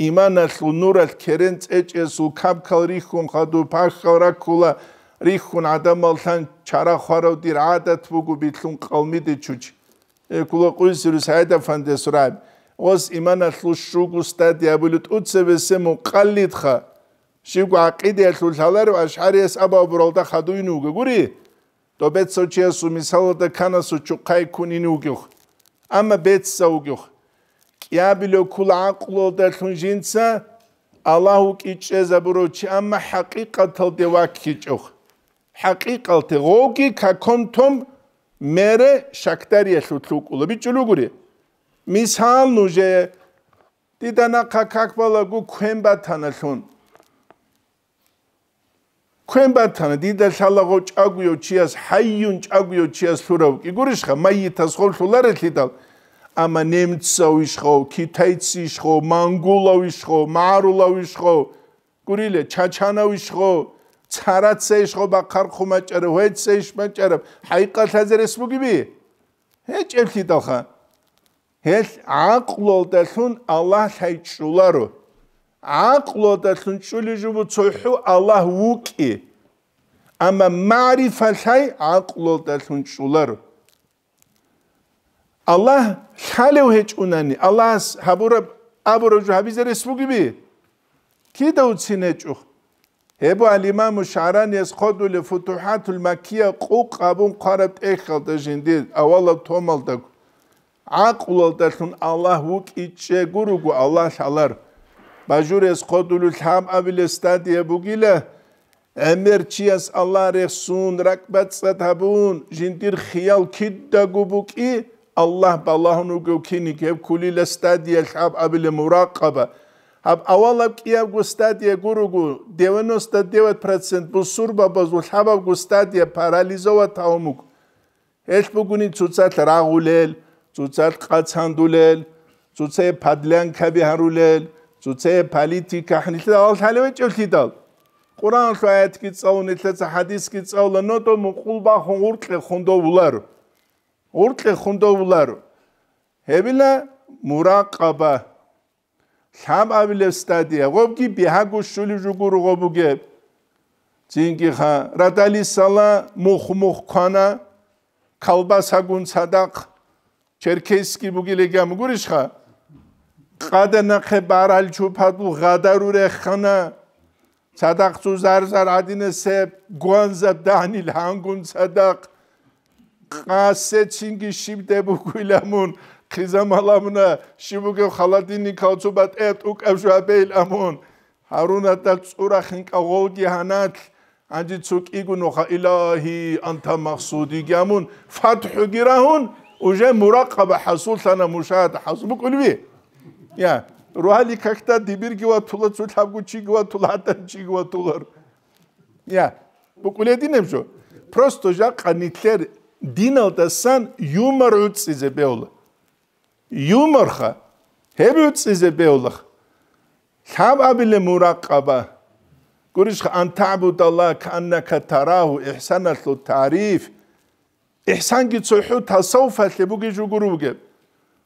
იმანალუ ნურალ ქერენ წეჭესუ ქაბქალ რიხუმ ხადუ ფახხავრაკულა რიხუნ ადამალთან ჩარახვაროდი რა ადათ ვუგუბითუნ ყალმიდი ჩუჩი ეკულა ყუისრი საიდა ფანდეს რაიბ ოს იმანალუ შუგუსტა დიაბულუ თუცებესე მოყალითხა შიგუ აყიდე ლულალარ ვაშარიეს აბაბროლდა ხადუინუ გგური დობეცო ჩიესუ მისალოდა ქანასუ ჩუყაი კუნინუ გიხ ამა ბეცსაუ გიხ კიაბილო კულ აყლოდა თუნჟინცა ალაჰუ კიჭეზაბროჩი ამა ჰაკიკათალ დევაკიჭო ხ ჰაკიკალთე როგი კაკონთომ მერე შაქტარია შუთრუკულა ბიჭულუგური მისალნუჟე დიდანა კაკაკბალაგუ ქვენბათანალუნ ქვენბათანა დიდა შალაღო ჭაგვიო ჩიას ჰაიუნ ჭაგვიო ჩიას ფურავკი გურიშხა მაიიტას ხოლშულა რეთიდალ ამა ნემცოვიშხო ქიტაიციშხო მანგულოვიშხო მარულოვიშხო გურილე ჩაჩანოვიშხო ცარაცე შხობა ხარხუმა ჭერე ვეცე შმა ჭერე ჰაიყალთაზერ ეს მოგიბი ჰე ჭერთი დახა ჰეს აყლოლ და თუნ ალა ჰაიჭულარო აყლო და თუნ ჭული ჟუბუ ცოჰუ ალა უკი ამა მარიფა ჰაი აყლო და თუნ ჭულარო ალა ხალე ვეჭუნანი ალას ჰაბურა აბურა ჟუ ჰაბიზერ ეს მოგიბი კი დაუცინე ჭუხ ებო ალიმამუ შარანი ეს ხოდული ფუტუჰათულ მაქია ყუყაბუმ ყარაბ ტეხალდა ჟინდი ავალა თომალდა აყულალდა თუნ ალაჰუ კიჭე გურუგუ ალაჰ ალარ ბაჟურ ეს ხოდული ლამ აბილე სტადი ებუგილა ემერ ჩიას ალა რესუნ რაკბატ სათაბუნ ჟინდირ ხიალ ქიდდა გუბუკი ალაჰ ბალაჰუნუ გუკინი გებ ქულილა სტადი ლამ აბილე მურაყაბა ავალავ კიავ გუ სტადია გურუგუ 99% ბუ სურბა ბაზულ ჰავავ გუ სტადია პარალიზოვა თაუმუკ ეშ ბუგუნი ცუცალ რაღულელ ცუცალ ყაცანდულელ ცუცე ფადლიან ქაბი ჰარულელ ცუცე პოლიტიკა ხნილთა ალ ჰალევე ჭულთიდალ ყურან ხაიათ კი წაუნი თლაცა ჰადის კი წაულა ნოტო მუ ყულბა ხურტლე ხუნდოულარ ორტლე ხუნდოულარ ჰებილა მურაყაბა ხამავილებს სტადია ღობგი ბიჰაგუშული ჟუგურუ ღობუგე ძინგი ხა რადალი სალა მუხმუხ ქანა ქალბასა გუნცადაყ ჩერქესკი ბუგილეგამ გურიშ ხა ყადა ნახე ბარალ ჩუფადუ ღადარურე ხანა სადაყ წუ ზარზარ ადინესე გუანზა დანილ ჰანგუნცადაყ ყასე ჩინგი შიბდებუ გილამუნ ხიზამალამნა შიბუგე ხალადინი ქაუცუბატ ერთ უკავშაბეილ ამონ ჰარუნა და წურა ხინკა ღოდი ჰანათ ანჯი ცუკ იგუნო ხა ილაჰი ანთა მახსუდი გამონ ფათჰუ გირაჰუნ უჟე მურაკაბა ჰასულთანა მუშაჰად ჰასუბ კულვი ია რუჰალი ქახტა დიბირგივა თულა ცულაბგუ ჩიგვა თულატა ჩიგვა თულარ ია ბუკულე დინემშო პროსტო ჟა ყანიტლერ დინალ და სან იუმარ უწიზე ბეულა юморха хебуцзе беулах хабабиле мураккаба гориш антабуд аллах каннака тарау ихсанату тариф ихсан ги цуху тасауфале буги жугуругэ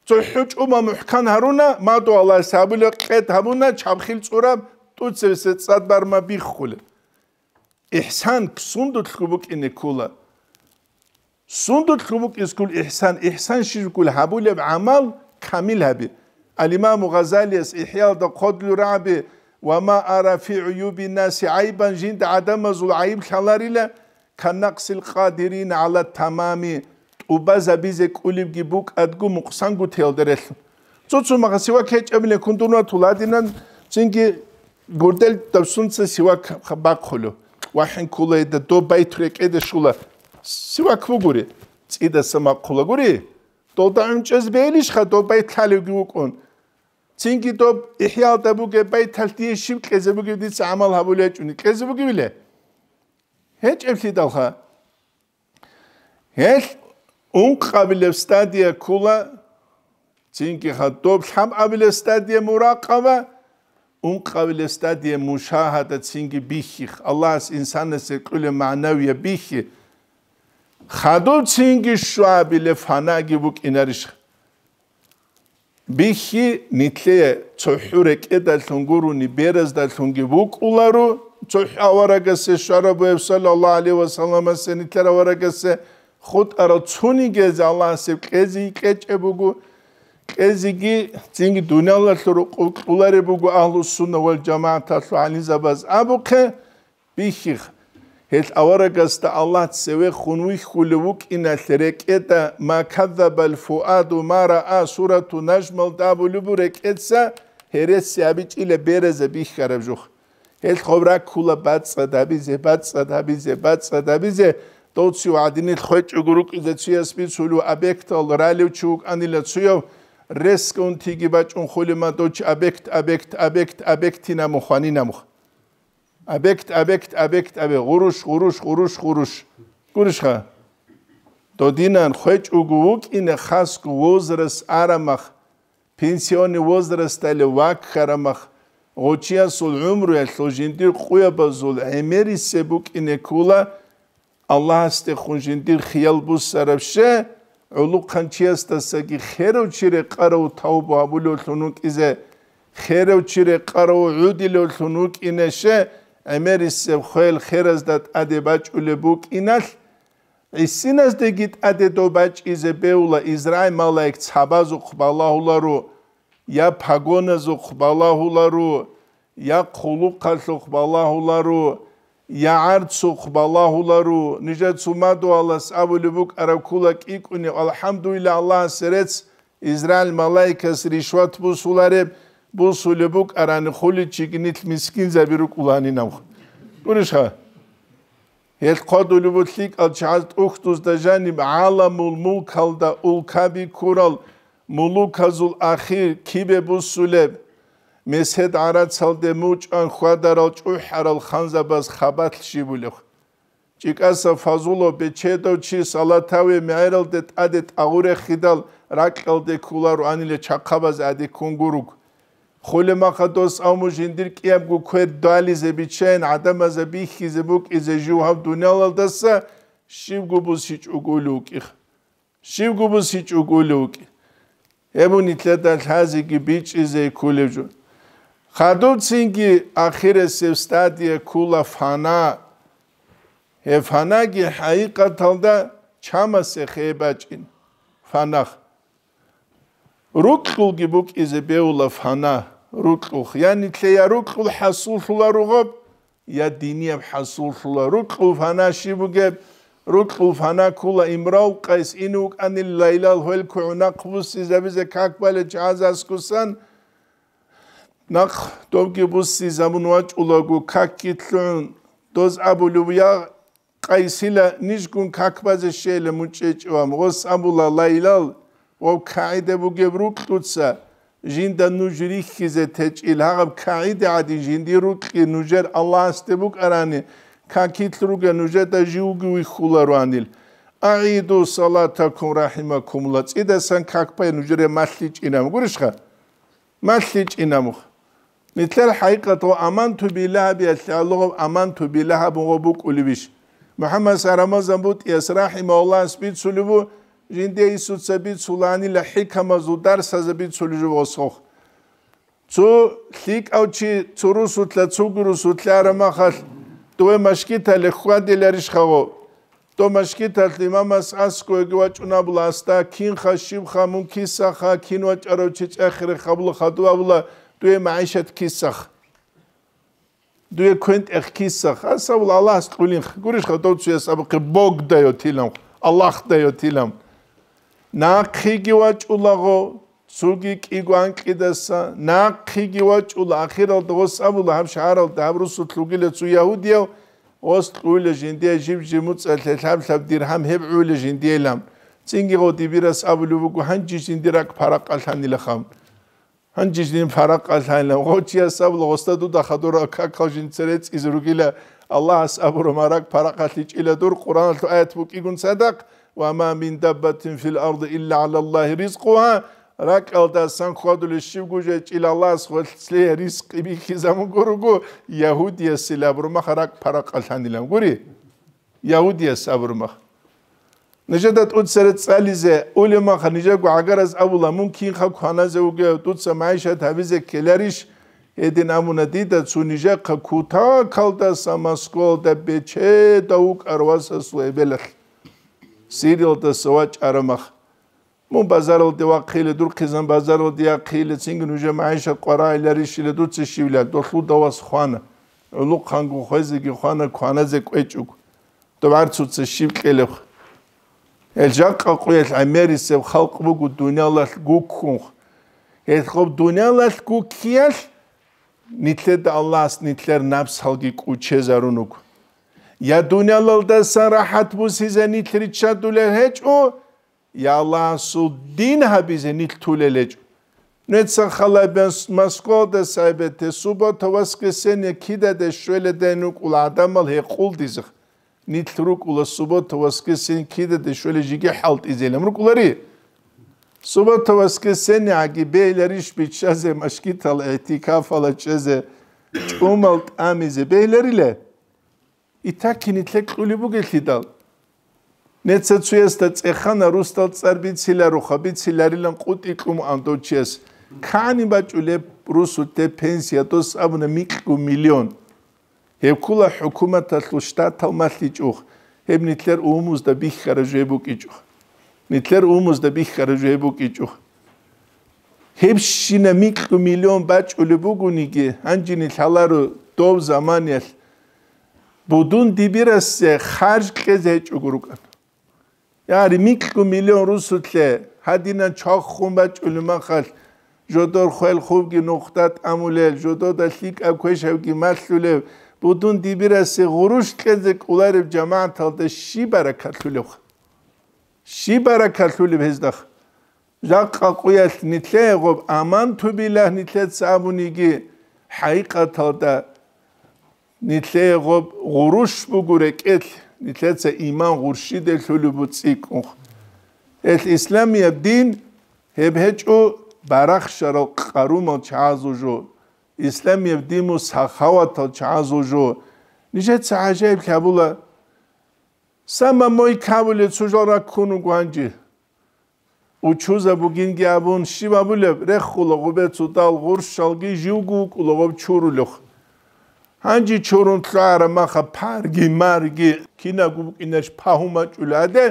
цуху чума мухкан харуна маду аллах сабуле кэт хабуна чамхил цура туцэсэ цадбарма биххуле ихсан ксундутлхубук ине кула سندل خبوك اسكول إحسان إحسان شركو الحبو لب عمل كامل هبي الإمام غزالي إحياء دا قدل رعبي وما أرى في عيوب الناس عيبا جند عدم زو عيب خلاري كنقص القادرين على التمام وبازا بيزك أوليب جيبوك أدقو مقصنقو تيلدرخ цоцо мага сива кеч эмле кундуна туладинан цинги гурдел давсунца сива бакхолу вахин кулайда до байтре кеде шула სვა ქუგური წიდა სმა ქულაგური დოდა უნჭეს ბეილიშ ხა დობა თალი გუკონ წინკი დობ იჰალდა ბუგე ბაი თალტი შიმ ყეზე ბუგი დიც ამალ ჰაბულე ჭუნი ყეზე ბუგი ვილე ჰეჭ ემში დავხა ჰეს უნყაბილე სტადია ქულა წინკი ხა დობ ჰამ აბილე სტადია მურაყავა უნყაბილე სტადია მუშაჰადა წინკი ბიხი ალას ინსანესე ყული მანავია ბიხი ხადო ცინგი შვაბილე ფანაგი ვუკინარიშ ბიხი ნიტლე ცოჰურე კედა ლუნგურუნი ბერეს და ლუნგი ვუკულარუ ცოჰ ავარაგასე შარაბუ ევსალალა ალი ვასალამა სენიტლარ ავარაგასე ხუთ არა ცუნი გეზ ალასი ყეზი იკეჭებუგუ ეზიგი წინგი დუნალალურ ყულარებუგუ ალუსუნა ვალ ჯამაათა სუალიზაბაზ აბუქე ბიხი ეს ავარაგას და ალლაჰ ზევე ხუნვი ხულუკ ინალერეკეტა მაკაზაბალ ფუადუ მარაა სურათუ ნაჟმალ დაბულუბურეკეცა ჰერეს ებიჭილე ბერეზე ბიხარებჟუხ ეს ხობრა ქულა ბაცადაბიზე ბაცადაბიზე ბაცადაბიზე დოციუ ადინი ხვეჭუგურუკიზე ციას ბიცულუ აბექტალ რალევჩუკ ანილა ცუიო რესკონთიგი ბაჭუნ ხულიმა დოჩ აბექტ აბექტ აბექტ აბექტინა მოხანინა მოხანინა აბექტ აბექტ აბექტ აბე ღურუშ ღურუშ ღურუშ ღურუშ ღურუშ ხა დოდინან ხეჭ უგუ უკინე ხასკ უზრეს არამახ პენსიონი უზრეს დალე ვაკ ხარამახ ოჩია სულ უმრუ ელოჟინდი ყუება ზულ ემერი სებუკინე კულა ალლასტე ხუნჟინდი ხიალბუს სარაფშე ულუ ყანჩიასტასაგი ხეროჩირე ყარო თაუბა ბულოლუნუკიზე ხეროჩირე ყარო უდილოლუნუკინეშე აი მე ის ხელ ხერას და ადე ბაჭულებო კინალ ისინას დეგით ადე დო ბაჭიზე ბეულა ისრაელ მალაიქ ცაბაზუ ხბალაჰულარუ ია ფაგონაზუ ხბალაჰულარუ ია ხულუ ხალხუ ხბალაჰულარუ ია არცუ ხბალაჰულარუ ნიჟა ცუმადუ ალას აბულუბუკ არაკულა კიკუნი ალჰამდულილა ალლაჰ სერეც ისრაელ მალაიქას რიშვათ ბუსულარებ ბუსულებო კარანი ხული ჩიგნით მისკინ ზაბირუკ ულანი ნამხ გურიშა ეს ყოდულუბთიკ ალჩალ ტუხტუს დაჟანი ალამულ მულკალდა ულკაბი ქურალ მულუკაზულ ახირ კიბე ბუსულებ მესედ არაცალდე მუჭან ხვადარალ ჭუჰარალ ხანზაბას ხაბათში ბულხ ჭიკასა ფაზულო ბეჩედო ჩი სალათავე მეირალდე ტადეთ აურე ხიდალ რაკელდე ქულარ ანილე ჩაყაბაზ ადი კუნგურუკ ხოლე მახატოს ამუშინ დირ კიამ გუ ქერ დალიზე ბიჩენ ადამაზე ბიხიზე ბუკ იზე ჟუჰავ დუნალდასა შივ გუბუს სიჭ უგულუკი შივ გუბუს სიჭ უგულუკი ემუნი თლადა ლაზი კი ბიჭიზე ქულებჯუ ხადუცინგი ახირესე სტადია კულა ფანა ე ფანაგი ჰაიკათალდა ჩამასე ხებაჭინ ფანახ რუკულგი ბუკიზე ბეულა ფანა რუკულ ხიანი თლია რუკულ ჰასულულა რუგობ ია დინიაბ ჰასულულა რუკულ ფანაში ბუგე რუკულ ფანა ქულა იმრავ ყეს ინ უკანი ლაილალ ჰელ ქუნა ყუსი ზებიზე ქაკბალე ჩაზასკუსან ნახ დობგი ბუსი ზამუნვაჭ ულოგუ ქაკიტლუნ დოზ აბულუბია ყაისილა ნიშგუნ ქაკბაზე შეელე მუჭეჭვა მოს აბულა ლაილალ ვავ ქაიდე ვუგებ რუკუცა ჟინდა ნუჟრი ხიზე თეჭილ ჰაგა ქაიდე ადი ჟინდი რუკი ნუჟერ ალლას თებუკ არანი ქაკით რუგე ნუჟე და ჟიუგი ვიხულარო ანილ აიდუ სალათაკუმ რაჰიმაკუმ ლა წიდასან ქაკპე ნუჟრე მასლი ჭინამ გურიშხა მასლი ჭინამ მითლ ჰაიკატო ამანთუ ბილაბი ალლაჰ ამანთუ ბილაჰ ბუგუ კულიბიშ მუჰამმად სარამაზან ბუტი ესრაჰიმ ალლას ბიცულიბუ ჟინდე ისუცები ცულანი ლაჰი ქამაზუ დარსაზები ცულიჟი ვოსხოხ ცუ ლიკავჩი ცურუსუთლა ცუგურუსუთლა რამახალ დუე მაშკიტა ლეხვადი ლარიშ ხავო დო მაშკიტა ლიმამას ასკო ეგვაჭუნაბლას და ქინხა შიმხა მუნქისახა ქინვაჭაროჩი წახრე ხაბლ ხატვაბლა დუე მაიშეთ ქისახ დუე კუენტ ეხ ქისახ ასავლ ალას ყვილინ გურიშ ხა დოცუ ეს აბყე ბოგ დაიო თილამ ალახ დაიო თილამ ნახიგივაჭულაღო ზუგი კიგვანკიდასა ნახიგივაჭულა ახირალ დოსამულა ამშარალ დაბრუსულ თუგილეცუ იაუდიო ოს ტულე ჟინდია ჟიბჟიმუცალ თამსაბ დირჰამ ჰებულე ჟინდიელამ წინგიღოდი ვირას აბლუბუ ჰანჯი ჟინდირაკ ფარაყალთანილახამ ჰანჯი ჟინ ფარაყალთანილა ოჩია საბლო ოსტადუ დახადორა კაკალჟინ წერეც იზრუგილა ალლაჰ ასაბრო მარაკ ფარაყალთი ჭილადურ ყურანალ თუ აეთ ბუკი გუნსადაკ ვამა მინ დაბათინ ფილ არდი ილა ალალლაჰი რიზყუჰა რაკალდა სანხვადული შიგუჟე ჭილალას ხოლცლი რიზყი მიხიზამგურგუ იაჰუდია სილაბრუმახ რაკ ფარაყალანილამ გური იაჰუდია საბრუმახ ნიჟადა თუცერ წალიზე ულემახ ნიჟაგუ აგარას აბულა მუმკინ ხა ქანაზე უგე თუცა მაიშა თავიზე ქელარიშ ედი ნამუნა დიდა ცუნიჟა ქუთა ქალდა სამასკოლ და ბეჩე და უკარვასას ლებელახ სირილ და სოა ჭარმახ მო ბაზარო დევა ხილე დურქიზან ბაზარო დია ხილე წინგი უჟე მაიშა ყარა ელარი შილე დუცი შივლა დოხუ დავას ხვან ლუ ხანგუ ხეზი კი ხვანა ქვანაზე ყეჭუკ და ვარცუცი შივყელე ელჯა ყაყუეთ ამერისებ ხალყბუ გუ დუნალას გუკუნ ეს ხობ დუნალას გუკიას ნიტლე და ალას ნიტლერ ნაფს ხალგი ყუჩეზარუნუკ Ya dunyalarda sarahat bu size nit ricadule hiç o. Ya Allah su din ha bize nit tulelec. Netsa hala ben masko da saybete suba tavaske sene kide de şöyle denuk ula adamal he kul dizih. Nit truk ula suba tavaske sene kide de şöyle jige halt izelim rukuları. Suba tavaske sene agi beyler iş bir çaze maşkital etikaf ala çaze. Umalt amize beyler ile. ითაკინი თეკული ბუგეთიდალ ნეცეცუეს და წეხანა რუსთალ წერბიცილა როხაბიცილარილან ყუტიკუმ ანდოჩეს კანი ბაჭულე რუსულ დეფენსია დოს აბნე მიკუ მილიონ ჰეკულა ჰუკუმათა შტატა თალმასიჭუხ ჰემნიტლერ უმუს და ბიხარაჟებუ კიჭუხ ნიტლერ უმუს და ბიხარაჟებუ კიჭუხ ჰებშინა მიკუ მილიონ ბაჭულე ბუგუნიგე ანჯინი თალარო დოვ ზამანიალ будун дибирас э, харжлэхээс ээж өгөрөг. Яари миклгу миллион русутле хадина чох хумбач улмахал жодор хэл хубги нуқтат амулел жодо далик аквешевги маллулев будун дибирас э, гуруштлезек уларев жамаат алда ши баракатлулев. Ши баракатлулев хездах. Жаққа қуял нитле ғоб аман тубилах нитле цабуниги хайқа талда ნიცეღო ღურუშ მუგურეკეთ ნიცეცე იმან ღურში დელულუბუ ციკუ ეს ისლამია დინ ჰებჰეჭუ ბარახშარო ყარუმო ჩააზუჟუ ისლამია დიმუ სახავათო ჩააზუჟუ ნიცეცე აჟეიბ ქაბულა სამა მოი ქაბული ცუჟორა ქუნუ გვანჯი უჩუზა ბუგინგი აბუნ შიბაბულებ რეხულო გუბეცუ დალ ღურშალგი ჟიუგუ კულოგობ ჩურულოხ ანჯი ჩორონ წარა მახა ფარგი მარგი კინაგუ კინაშ ფაჰუმაჭულადე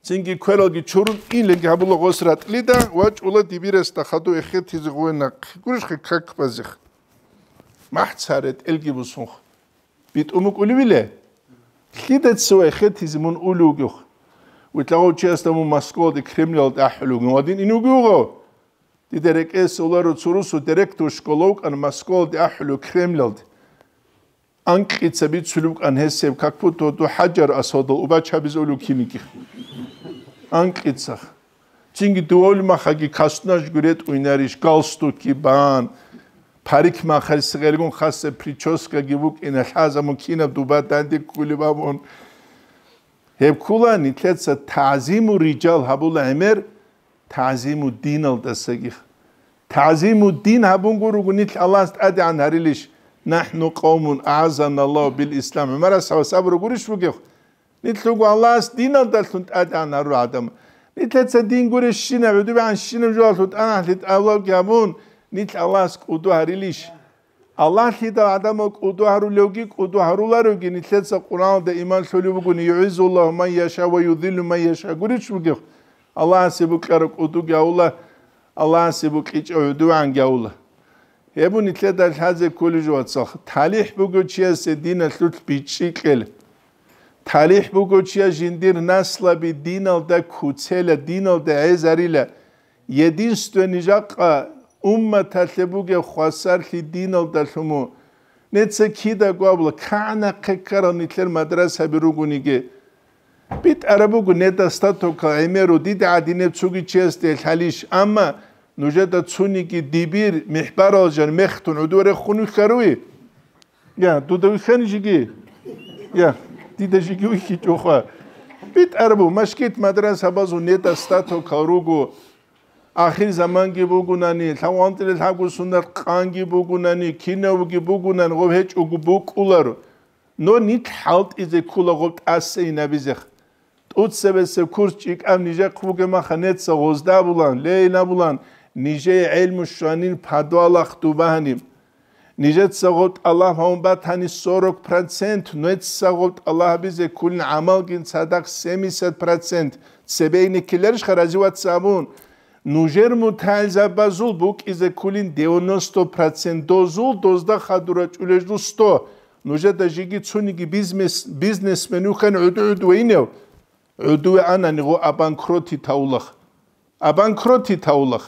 წინგი ქველოგი ჩურუნ ინლე გაბულო გოსრატლი და ვაჭულა დიბირეს და ხადო ეხეთი ზღვენა ქიგურიშ ხე ქაკპაზიხ მაჰცარეთ ელგიბუსუნხ ბიტუმუ კულივილე ხიდეთ სუ ეხეთი ზმონ ულუგუხ ვიტაო ჩესტამუ მასკოდი კრიმინალ დაჰლუგუ მოდინ ინუგუღო დიდერეკეს ულარო ცურუსო დირექტორ სკოლოვკან მასკოლ დი აჰლუ კრემლელდ ანკიცები ცულუკან ჰესებ კაკფუტო დუ ჰაჯარ ასოდო უბაჩაბიზ ულუ ქიმიკი ანკიცა ჩინგი დუოლ მახაგი ქასნაშ გურეთ უინარიშ გალსტუკი ბან ფარიქ მახალ სიგერგონ ხასე ფრიჩოსკა გიბუკ ინა ხაზამო კინა დუბადანდი კულიბამონ ჰებკულანი თეცა თაზიმ რიჯალ ჰაბულა ემერ ta'zimu din al dasagih ta'zimu din habunguru gunit Allah stadi an harilish nahnu qawmun a'zana Allah bil islam mara sav sabru gurish bugi nitlu gu Allah st din al dasun stadi an haru adam nitletsa din gurish shina vedu ban shina jualtut an ahlit avlav gamun nit Allah sk udu harilish Allah hita adamu qudu haru logi qudu harular ogi nitletsa quran da iman sholu bugun yuzullahu man yasha ve yudhillu man yasha gurish bugi Allah'ın sebu karı kudu gavula, Allah'ın sebu kiç ödü an gavula. Ebu nitle dar hazır kuluju atsak. Talih bu göçiyese dinel tut biçi kel. Talih bu göçiyese jindir nasla bi dinel de kutsele, dinel de ezer ile yedin stönecek'a umma tatle bu ge khasar ki dinel de sumu. Netse ki de gavula, kana kekara nitler madrasa bir ugunige. Kana პიტერბურგ ნედასტათო კაიმერო დიდი ადინე ცუგი ჩესტე ხალიშ ამა ნუჟედა ცუნი კი დიბირ მეჰბაროჟან მეხთუნ უდურე ხუნი ხარვი ია დუდევი ხენიჯიგი ია დიდეჯიგი უჩი ჯოხა პიტერბურგ მასკით მადრასა ბაზუ ნედასტათო კარუგო ახირ ზამანგი ბუგუნანი ლავანტილ ლაგუსუნდა ყანგი ბუგუნანი ქინევგი ბუგუნან ღო ჰეჭუგ ბუკულარ ნო ნით ჰალტ იზე ქულაღო ტასე ინაბიზე ხა ტუცებესე კურჩი კამნიჟე ხუგემახნეცა ოზდაბულან ლეინაბულან ნიჟე ელმუშანინ ფადვალახტუბანი ნიჟე ცაღოთ ალაჰომბა თანი 40% ნეცაღოთ ალაჰბიზე კულნ ამალგინ სადაქ 70% ცებეინი კილერშ ხარაზივაც ამუნ ნუჟერ მუთალზაბაზულ ბუკიზე კულინ დეონოსტო პროცენტ დოზულ დოზდა ხადურა ჭულეჟდუ 100 ნუჟე და ჟიგი ცუნიგი ბიზნეს ბიზნესმენ უხენ უდუდ ვინევ ოდუ ანანი გო აბანკროთი თაულახ აბანკროთი თაულახ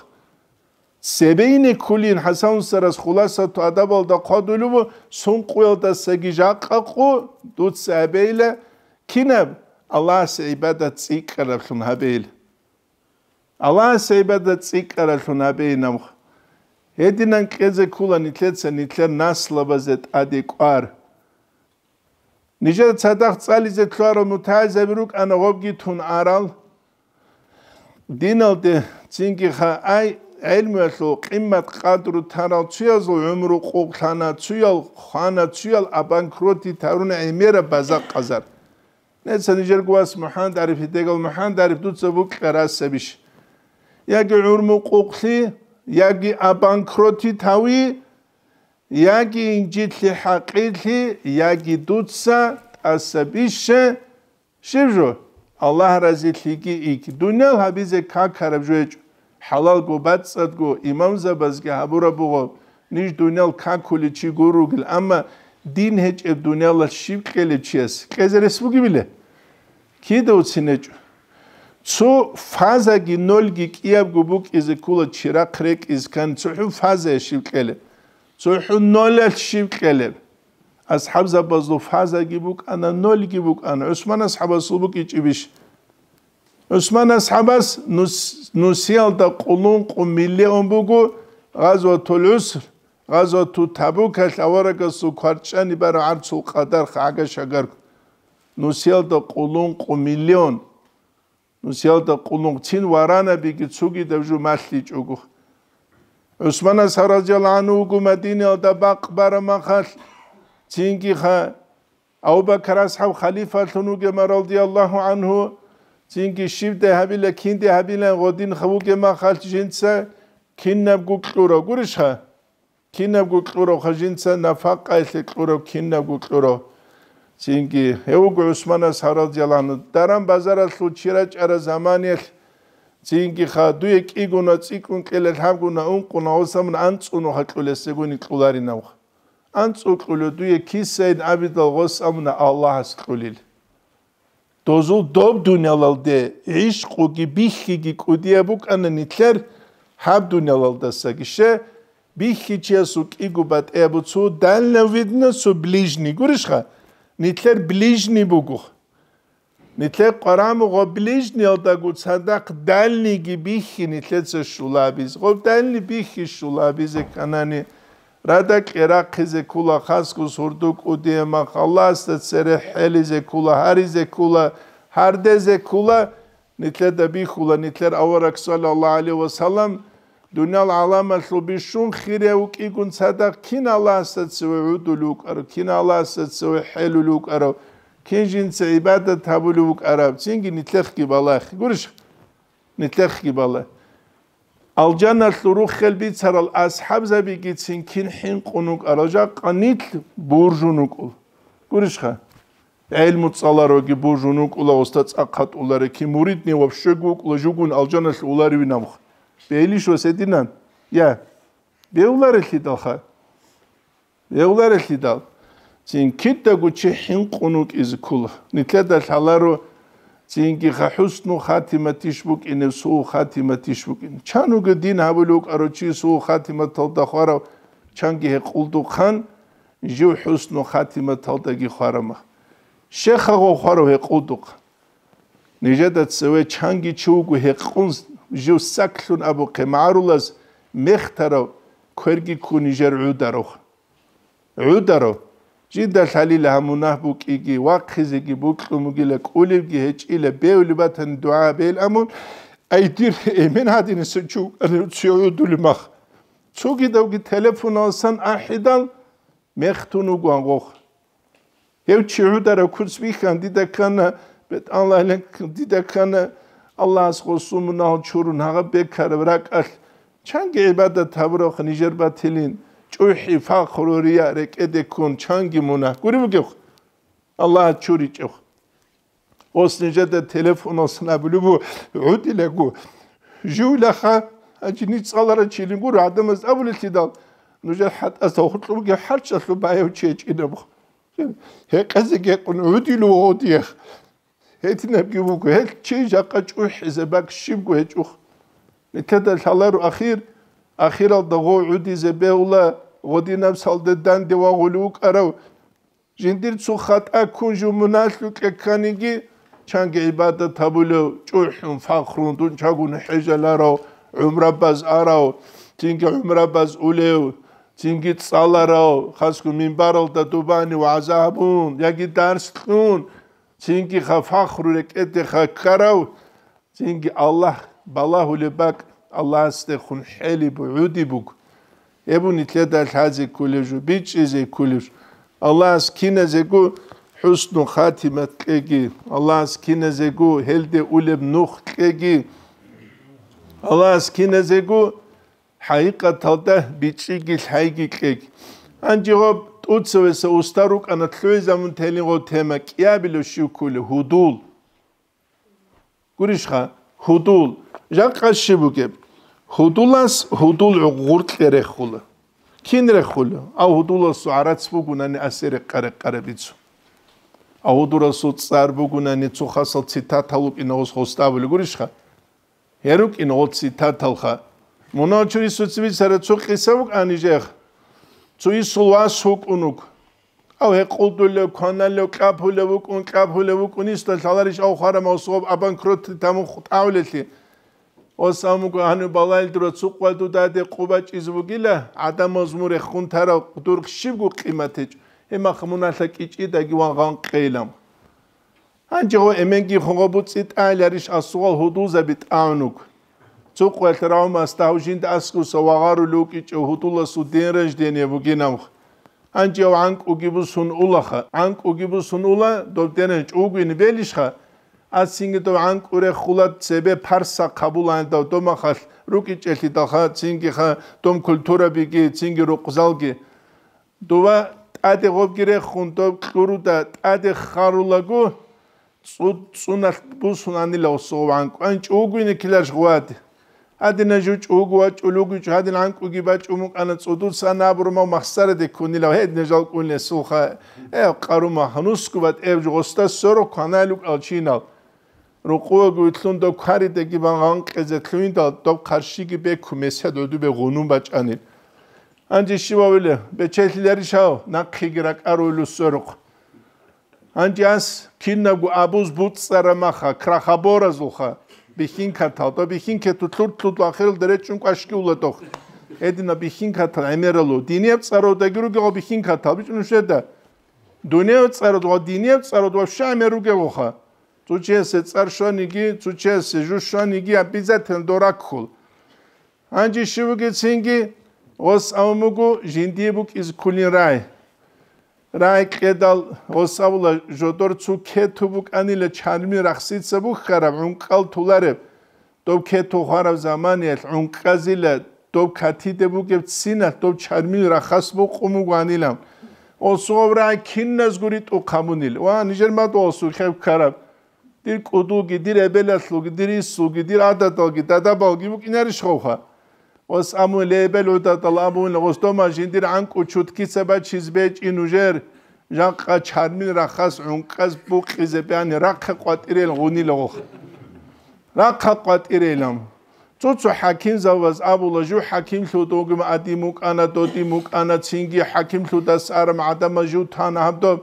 სებეინე კულინ ჰასან სერას ხულასათუ ადაბალ და ყადულუ სუნ ყველდა სეგი ჟაყაყუ დუც სებეილე კინებ ალას იბადაც იკრალხუნ ჰაბეილ ალას იბადაც იკრალხუნ ჰაბეინამხ ედინან ყეზე კულანი თლეცენი თლე ნასლაბაზეთ ადი ყარ ნიჟად ცადახ წალიზე თქვა რომ თაიზები რუკ ან ოგიტუნ არალ დინალდე წინგი ხა აი ელმელო ყიმად ყადრუ თანა ცუაზო უმრუ ყუბ თანა ცუალ ხანა ცუალ აბანკროტი თარუნ ემერა ბაზა ყაზარ ნეცა ნიჟერ გვას მუჰანდ არიფი დეგალ მუჰანდ არიფ დუცა ბუკ ყრასებიშ იაგი უმრუ ყუბლი იაგი აბანკროტი თავი Яги инжилли хакыли яги дуца асабише шивжу. Аллах разилиги ик. Дунял хабизе как харабжуеч. Халал го бацат го имам забазге хабура буго. Ниш дунял как хули чи гуругил. Амма дин хеч эб дунял шив кели чиас. Кезерес буги биле. Ки да уцинеч. Цу фазаги нольги киаб губук изе кула чирак рек изкан. Цу фазе шив кели. ზუჰუნოლეთში ვყელებ ასჰაბზა ბაზუ ფაზა გიბუკ ანა ნოლი გიბუკ ანა უსმან ასჰაბას უბუკი ჭიბიშ უსმან ასჰაბას ნუსიალ და ყულუნ ყმილიონ ბუგუ ღაზვა თულუს ღაზვა თუ თაბუკა ლავარაკასუ ქარჭანი ბარ არცუ ყადარ ხაგა შაგარ ნუსიალ და ყულუნ ყმილიონ ნუსიალ და ყულუნ წინ ვარანა ბიგი ცუგი დევჟუ მასლი ჭუგუ უსმანა სარაჯალანუ გუმადინელ და ბაყბარა მახალ ჩინკი ხა აუბაქრას ჰავ ხალიფა თუნუ გემარალდი ალლაჰუ ანჰუ ჩინკი შიბდე ჰაბილე კინდე ჰაბილე ღოდინ ხუ გემახალ ჩინცა კინნაბ გუკლურო გურიშა კინნაბ გუკლურო ხა ჩინცა ნაფაყა ისე კლურო კინნაბ გუკლურო ჩინკი ეუგ უსმანა სარაჯალანუ დარან ბაზარალ სუ ჩირაჭარა ზამანიელ ძინგი ხა დუი კიგონა ციკუნ კელე თამგუნა უნკუნა ოსამნ ანწუნო ხაკლეს ეგონი ყულარინა ხა ანწუ ყულო დუი ქისეინ აბიდალ ოსამნა ალლაჰას ყულილ დოზუ დობ დუნალალდე ეშ ყუგი ბიხიგი ყუდიაბუ კანა ნითლერ ჰაბ დუნალალდა საგიშე ბიხიჩესუ კიგუბატ ებუცუ დალნა ვიდნა სუ ბლიჟნი გურიშხა ნითლერ ბლიჟნი ბუგუ ხა მითხე ყრამ ღობლიშნელ და გუცადა დალნიგი ბიხი ნითლეცე შულაბის ღობდანი ბიხი შულაბის ეკანანი რადა ყერა ხიზე ქულა ხასკუს ურდუ კუდია მახალას და წერე ჰელიზე ქულა ჰარიზე ქულა ჰარდეზე ქულა ნითლე და ბიხულა ნითლერ ავარაკ სალალა ალი ვა სალამ დუნალ ალამა შუბი შუნ ხირე უკი გუნცადა ქინალასაც ვუდულუკარ ქინალასაც ვუ ჰელულუკარო كيجنس عبادة تابلوك عرب سينجي نتلخكي بالاخ قرش نتلخكي بالاخ الجنة لروخ خلبي ترى الأصحاب زبي جيتسين كين حين قنوك أرجع قنيت بورجنوك أول قرش خا علم تصالرو كي بورجنوك أول أستاذ أقحط أولار كي مريدني وبشجوك أول جوجون الجنة لأولار وينامخ بيلي شو سيدنا يا بيولار اللي دالخا بيولار اللي دالخا წინ კიდე გუჩი ჰინყუნუკ იზკულ ნიტლედა ხალარო წინკი ხაჰუსნუ ხათიმათიშბუკ ინე სუ ხათიმათიშბუკ ინე ჩანუგე დინ აბულუკ აროჩი სუ ხათიმათოდა ხარო ჩანგი ყულდუ ხან ჟუ ჰუსნუ ხათიმათოდაგი ხარმა შეხაღო ხარო ეყუდუ ნიჟედაც ზე ჩანგი ჩუგუ ჰეყუნს ჟუ საკლუნ აბუ ქემარულას მეხთარო ქერგი ქუნი ჟერუდარო უდარო ჯიდა ხალილა ამუნაბუ კიგი ვაქიზიგი ბუკუმგილა ყულიგი ეჭილა ბევლი ბათან დუა ბელ ამუნ აი დირ ემენ ჰადინი სჩუ რუციოდული მახ ჩუგი დავგი ტელეფონ ალსან აჰიდან მეხთუნუ გვანგოხ ევ ჩუდარა კუცვი ხან დიდაკანა ბეთ ალაილა დიდაკანა ალლას ხოსუმუნალ ჩურუნაღა ბეკარ ვრაკალ ჩანგე ბადა თავროხ ნიჟერბათილინ ჭუჰი ფახრორიარე კედეკონ ჩანგიმუნა გურიმგეხ ალლა ჩურიჭეხ ოსნიჯა და ტელეფონოსნა ბლუბუ უდილეგუ ჟულახა აჯინი წალარა ჩილინგუ რადამას აბულეთიდალ ნუჯა ჰატას ოხტლუბი ჰარჩასლუ ბაევ ჩეჭინებხ ჰეკაზე გეკუნ უდილუ ოდიეხ ეთინებგი უგუ ჰელ ჩიჟა ყაჭუჰი ზებაკ შიბგუ ეჭუხ ნეთადალ ჰალარუ ახირ ახირალ და ღო უდიზე ბეულა ღოდინამ სალდედან დევაღული უკარავ ჟინდირ ცუ ხატა კუნჟუ მუნასლუ კეკანიგი ჩანგე იბადა თაბულო ჭუჰუმ ფახრუნ დუნ ჩაგუნ ჰეჟალარო უმრაბაზ არავ ჩინგე უმრაბაზ ულევ ჩინგი წალარავ ხასკუ მინბარალ და დუბანი ვაზაბუნ ჯაგი დარსტუნ ჩინგი ხა ფახრუ რეკეტე ხა ქარავ ჩინგი ალლაჰ ბალაჰულე ბაკ Allah istekhunheli bu'udibuk. Ebu nitleda al-hazi kuleju, biç ize kulej. Allah askine zegu husnu khatimet kegi. Allah askine zegu helde uleb nuh kegi. Allah askine zegu hayiqa talda biçigil haygi kegi. Anci hop utsvesa ustaruk anatlöy zamun telin o temek. Ya bilo şükülü hudul. Gurişha hudul. Hudul. ჟანყალ შიბუკე ჰუდულას ჰუდულ ღურტლერე ხულ ქინრე ხულ აუ ჰუდულას არაცბუგუნანი ასერე ყარე ყარებიცო აუ ჰუდურასო წარბუგუნანი ცუხასო ციტათალუკინო ხოსტაბული გურიშხა ჰერუკინო ციტათალხა მონაჩური სუცვი სარაცო ყისავკ ანიჟეხ ცუი სულვას ჰუკუნუკ აუ ეყულდულე ქანალე ყაფულე ვუკუნ ყაფულე ვუკუნის და ხალარიშ აუ ხარამა სუბ აბანკროტი თამუ ყავლელი ოსამუკო ანუ ბალალდრო წუყვადუ დადე ყუბაჭი ზუგილა ადამოზმურე ხუნთარა ყდურხში გუყიმათე ემა ხმუნალა კიჭი და გიუანღან ყელამ ანჯო ემენგი ხოღობუცი ტალიარიშ ასუღალ ჰუდუზები ტანუკ წუყველ რაუმას დაუჟინდ ასკუსო ვაღარ ლუკიჭი ჰუდულასუ დენრეჟ დენე ვგინამ ანჯო ანკუგიბუსუნ ულახა ანკუგიბუსუნ ულა დობდენე ჭუგვინი ველიშხა ასინგეთო ანკურე ხულად ცებე ფარსა ყაბულან და დომახალ რუკი წელი და ხა წინგი ხა დომ კულტურები კი წინგი რო ყზალგი დუვა ტადე ღობგირე ხუნტო ყურუ და ტადე ხარულაგო წუნა ბუსუნანი ლოსო ანკან ჭუგვინი კილაშ ღვად ადინა ჯუ ჭუგვა ჭულუგი ჭადინ ანკუგი ბა ჭუმუკანა წუდუ სანაბრმა მახსარე დე კუნილა ჰედნე ჟალ კუნლე სულხა ე ყარუმა ჰანუსკუბად ევ ჯოსტა სორო ქანალუ ყალჩინალ რომ ყოველგვი თუნ და ქარი დაგიბან ანყეზე თუნ და და ქარში კი ბექუ მესა დოდუბე ღონუ ბაჭანი ანჯი შივავილე ბეჩეთლერი შავ ნაკხიგრა კაროილუ სერყ ანჯი ას კინნაგუ აბუზ ბუცარა მახა ქრახაბორა ზულხა ბიხინ ქათალ და ბიხინ ქეთუ თურ თუ და ხელ დერეჩუნ კაშკი ულატო ედინა ბიხინ ქათალ ემერალო დინიებ წარო და გირუ გო ბიხინ ქათალ ბიჭუნ შედა დუნეო წარო და დინიებ წარო და შა ემერუ გეო ხა წუჩიესე წარშვანიგი წუჩიესე ჟუშვანიგი აბიზათელ დორაკხულ ანჯი შივგიცინგი ოს ამუგუ ჟინდიბუკ ის კულინრაი რაი ყედალ ოსავლა ჟოდორ ცუ ქეთუბუკ ანილე ჩანმი რახსიცებუ ხარავ უნყალ თულარებ დობ ქეთუ ხარავ ზამანიელ უნყაზილე დობ ქათიდებუკ ცინა დობ ჩანმი რახასბუ ყუმუგ ანილამ ოსოვრა ქინნეს გური ტუ ხამუნილ ვა ნიჟერმა დოსუ ხევ ხარავ ir kudu gidir ebelas lu gidir isu gidir adato gida da bal gibu kinari shkhova os amu lebel uta talamu in gosto mashindir an kuchut kitseba chizbe chinujer jan qa charmin rakhas unqas bu qizebe ani rakha qatirel guni lo rakha qatirelam tsutsu hakim zavas abulaju hakim lutogum adimuk anatotimuk anatsingi hakim lutas aram adamaju tanabdo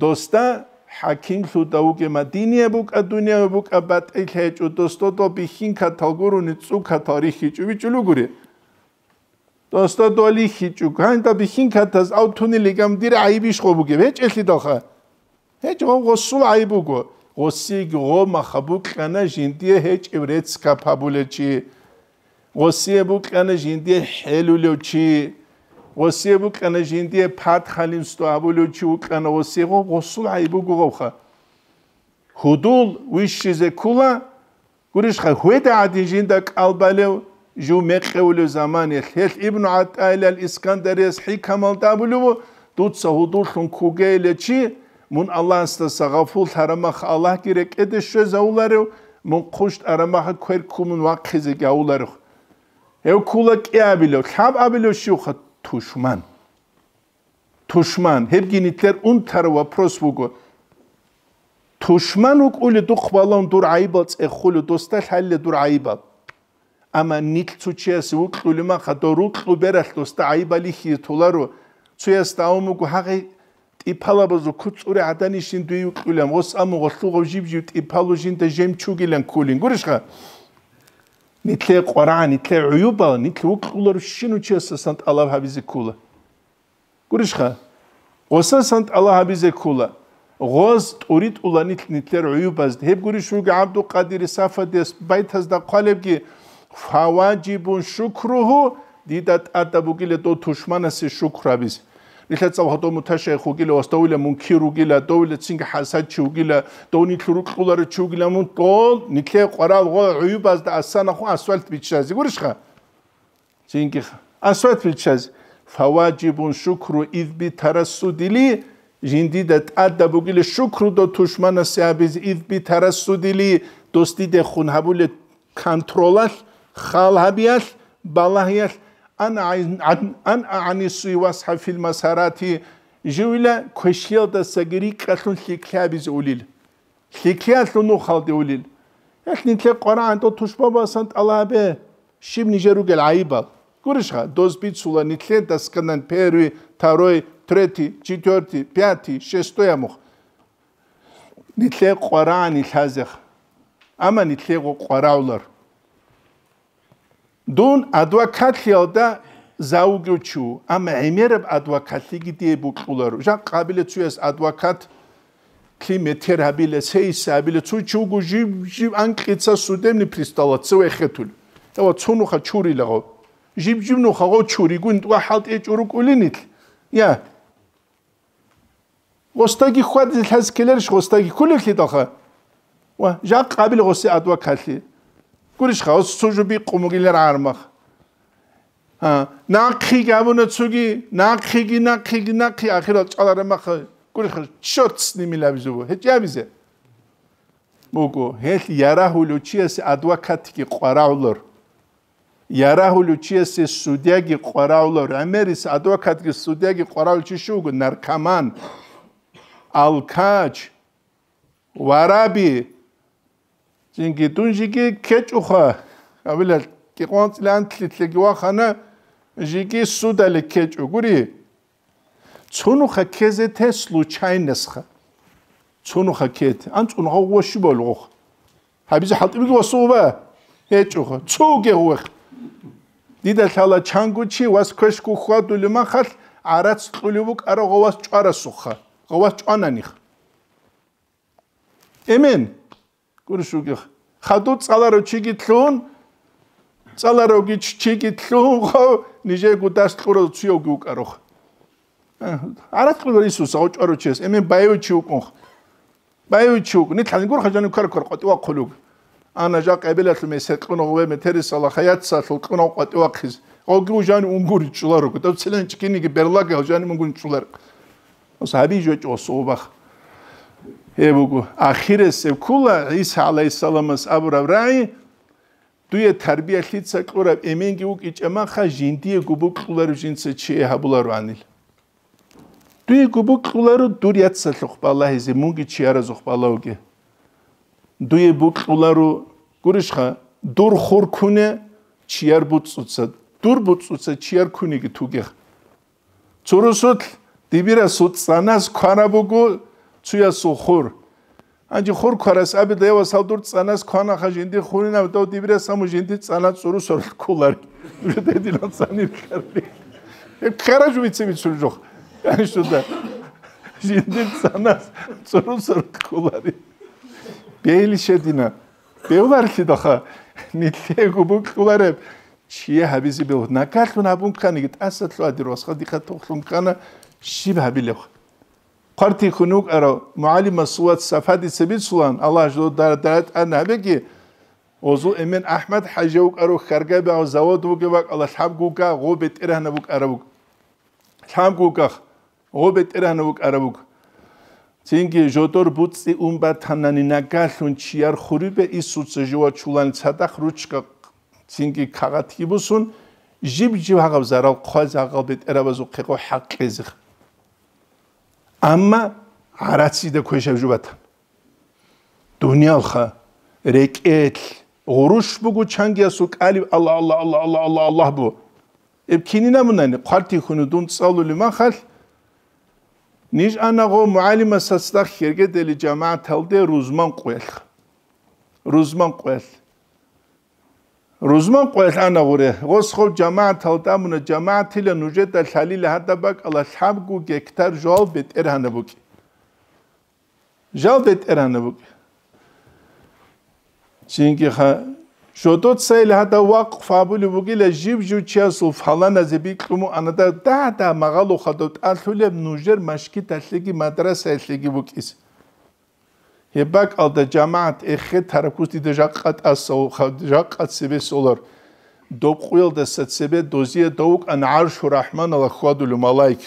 dosta ჰაკიმ სუდაუკე მადინია ბუკა დუნია ბუკა ბატი ხეჭუ დოსტოტო ბიხინ ქათალგურუნი წუკა თარიხი ჭუ ბიჭულუგური დოსტოტო ალი ხიჭუ განდა ბიხინ ქათას ავთუნი ლიგამ დირა აიბი შხობუგე ვეჭელი დახა ჰეჭ ოღო სულ აიბუგო ოსი გო მახაბუ ქანა ჟინდია ჰეჭ ევრეც კაფაბულეჭი ოსი ებუ ქანა ჟინდია ჰელულევჭი ოსიებო კანაჟინდია ფათხალიმ სტავულო ჩუ კანა ოსიებო ოსულაიბო გუღოხა ჰუდულ ვიშიზე კულა გურიშ ხა ჰუედა ადინჟინდა კალბალე ჟუ მეყეულო ზამანი ხელ იბნუ ატაილალ ისკანდარიას ჰიკამალ დაბულუ დუცა ჰუდულ შუნ კუგელეჩი მუნ ალანსტა საღაფულ ჰარამა ხალა კირე კედე შეზაულარო მუნ ყუშტ არამა ხა ქერკუმუნ ვაყიზე გაულარო ევ კულა კიაბილო ხაბ აბილო შუხა თუშმან თუშმან ჰებგინიტლერ უნთარ ვაფროს ვუგო თუშმან უკული თუ ხვალან თუ აიბაც ეხული დოსთა ხალლე თუ აიბა ამა ნიტცუჩეს უკული მა ხადო რუკლუ ბერახ დოსთა აიბალი ხირთულარო ცუეს დაუმუგო ჰაგი ტიფალაბოზო კუწური ადანიშინ თუ უკულამ ოს ამო ღოლთუ ღოჟიბჟი ტიფალუჟინ და ჟემჩუგილენ კულინ გურიშხა ნიტლე ყურანი თე უიუბა ნიტლე უკულურ შინუ ჩესა სანტ ალაჰაბიზე ქულა გურიშხა ოსა სანტ ალაჰაბიზე ქულა ღოზ ტურით ულანი ნიტლე უიუბაზ ჰებ გურიშუ გაბდუ ყადირი საფადეს ბაითას და ყალებგი ფავაჯიბუ შუქრუჰუ დიდა ატაბუკილე თუ შუმანასე შუქრავის ლიხა წავხოთო მუთაშე ხუგილა ოსტოვილა მუნ ქირუგილა დოვილა წინგა ჰასაჩი უგილა დონი თურუ ყულარი ჩუგილა მუნ ტოლ ნიქე ყარალ ყო უიბაზ და ასანა ხო ასფალტ ბიჩაზი გურიშხა წინგი ასფალტ ბიჩაზი ფავაჯიბუნ შუქრუ იზბი თარასუდილი ჟინდი და ტადა ბუგილე შუქრუ დო თუშმანა სიაბიზ იზბი თარასუდილი დოსტი დე ხუნ ჰაბულე კონტროლალ ხალ ჰაბიალ ბალაჰიალ ან ან ანისი ვასაფილ მასარათი ჟივილა ქეშილ და საგრი ქათუნ ლიქლაბი ზულილ ლიქიას ნუ ხალდი ულილ ახნითე ყურანთ თუ შბაბასანთ ალაბე შიმნი ჟერუგელ აიბა გურიშა დოზბი ცულა ნითლე და სკანან პერვი თაროი ტრეთი ჩიტორთი პიათი შესტოი ამო ნითლე ყურანი ლაზეხ ამა ნითლე ყურავლარ დონ ადვოკატიალდა ზაუგუჩუ ამ ემერებ ადვოკატი გიდიებო ყულარო ჟან ყაბილეცუეს ადვოკატ კლიმეთერაბილე სეისაბილე ჩუჩუგუჟი ანკიცა სუდემნი პრისტალა წვეხეთული დავა ცუნუხა ჩურილაღო ჟიბჟიბნუხა ღო ჩური გუნ ტყა ჰალტე ჩურუ კულინით ია ვოსტაგი ხვადი ლასკელერ შოსტაგი კულიხი დახა ვა ჟან ყაბილე ღოსი ადვოკატი გურიშ ხავს სუჟუბი ყუმგილერ არმახ ა ნაკი გავუნა ცუგი ნაკი გი ნაკი გი ნაკი ახირო წალარ მახ გურიშ შორც ნიმილავიზუ ჰეჭამიზე მოგო ჰეთ იარაჰულუ ჩიეს ადვოკატი კი ყვარავლორ იარაჰულუ ჩიეს სუდია კი ყვარავლორ ამერის ადვოკატი კი სუდია კი ყვარავლ ჩიშუგ ნარკამან ალკაჩ ვარაბი ჯინგი დუნჯიგი ქეჭუხა აბილა ქიყონცლან თლიტლიგვა ხანა ჯიგი სუდალი ქეჭუ გური ცუნუხა ქეზეთე სლუჩაინესხა ცუნუხა ქეთ ან ცუნუხა უოში ბოლღო ჰა ბიზი ჰალტიმი გვასუბა ეჭუხა ცუგე უხ დიდა შალა ჩანგუჩი ვას ქეშკუ ხვადული მახალ არაც წყლივუ კარო ყოვას ჭარასუხა ყოვას ჭანანიხ Amen. კურშუგი ხადო წალარო ჩიგითლუნ წალარო ჩიგითლუნ ხო ნიჟე გუდასტყურო ციო გუკარო არა წყურო ისუსა ოჭარო ჩეს ემე ბაიოჩი უკონ ბაიოჩი უკნი თალინგურ ხაჟანი უკარო ქარ ყოტი ვაქხულუ ანა ჟა ყებელათ მე სეთყნო ვე მე თერისალა ხაიაცსა თულყნო ყოტი ვაქხის ოგი უჟანი უნგური ჭულარო და ცელენ ჩკინიგი ბერლაგე უჟანი მუნგური ჭულარ ოსაბი ჯოჭო სუბახ ევუკუ ახირეს ევკულა ის ალაი სალამას აბრავრაი დუე თარბიაში საკურა ემენგი უკიჭემა ხა ჟინდიე გუბუ ყულარ ჟინცე ჩე ჰაბულარ ვანილ დუე გუბუ ყულარო დურიაც სახბალა ეზი მუნგი ჩე არა ზოხბალა უკი დუე ბუ ყულარო გურიშ ხა დურ ხორქუნე ჩე არ ბუწუცა დურ ბუწუცა ჩე არ ქუნიგი თუგე ცურუსუთ დიბირა სუცანას ქარაბუგუ ცუიასო ხურ ანჯი ხურ ქარას აბი დევა სავდურ წანას ქანა ხაჟი ინდი ხურინა და დიბრა სამო ჟინდი წანა წურუ სორ კულარ დედი ლან სანი ქარლი ე ქარა ჟვიცი მიცულ ჟო ანი შუდა ჟინდი წანა წურუ სორ კულარი ბეილი შედინა ბევარ ხი დახა ნილე გუბუ კულარებ ჩიე ჰაბიზი ბილო ნაკალუნა ბუნქანი გიტ ასათლო ადი როსხა დიხა თოხლუნქანა შიბ ჰაბილე ხა ყარტი ხუნუკ არა მუალიმა სუად საფადი სებიცულან ალაჰ ჯო და და ანაბეკი ოზუ ემენ აჰმად ჰაჯოკ არო ხარგა ბა ზავად ვუკე ბა ალა ჰამგუკა ღობე ტერანა ვუკ არა ვუკ ჰამგუკა ღობე ტერანა ვუკ არა ვუკ ცინგი ჟოტორ ბუცი უმბა თანანი ნაკალუნ ჩიარ ხურიბე ისუცე ჟოა ჩულან ცადა ხრუჩკა ცინგი ქაღათი ბუსუნ ჟიბჯი ვაღავ ზარავ ყვა ზაღავ ბე ტერავაზუ ყიყო ჰაკიზი ამა არაცი და ქეშებჟუბათ დუნიალხა რეკეთ ორუშბუგუ ჩანგიასუ კალი ალა ალა ალა ალა ალა ალა ბუ ებკინინა მუნანი ყარტი ხუნუ დუნ წალული მახალ ნიშ ანაღო მუალიმა სასდა ხერგედელი ჯამაათალდე რუზმან ყველ რუზმან ყველ Ruzman qoyat ana gure. Qos xob jamaat halda muna jamaat ila nujet da xalil hada bak ala xab gu gektar jol bet erhana buk. Jol bet erhana buk. Çinki ha shoto tsay ila hada waq fabul buk ila jib ju chasul falan azibi kumu anada da da magal u khadot al hulem nujer mashki tasligi madrasa tasligi buk is. ება კალდა ჯამაათ ეხე თარაკუს დიდა ჟაყატას ჟაყაცები სოლარ დოყვილ და საცები დოზია დოუკ ან არშუ რაჰმან ალახვადულ მალაიქ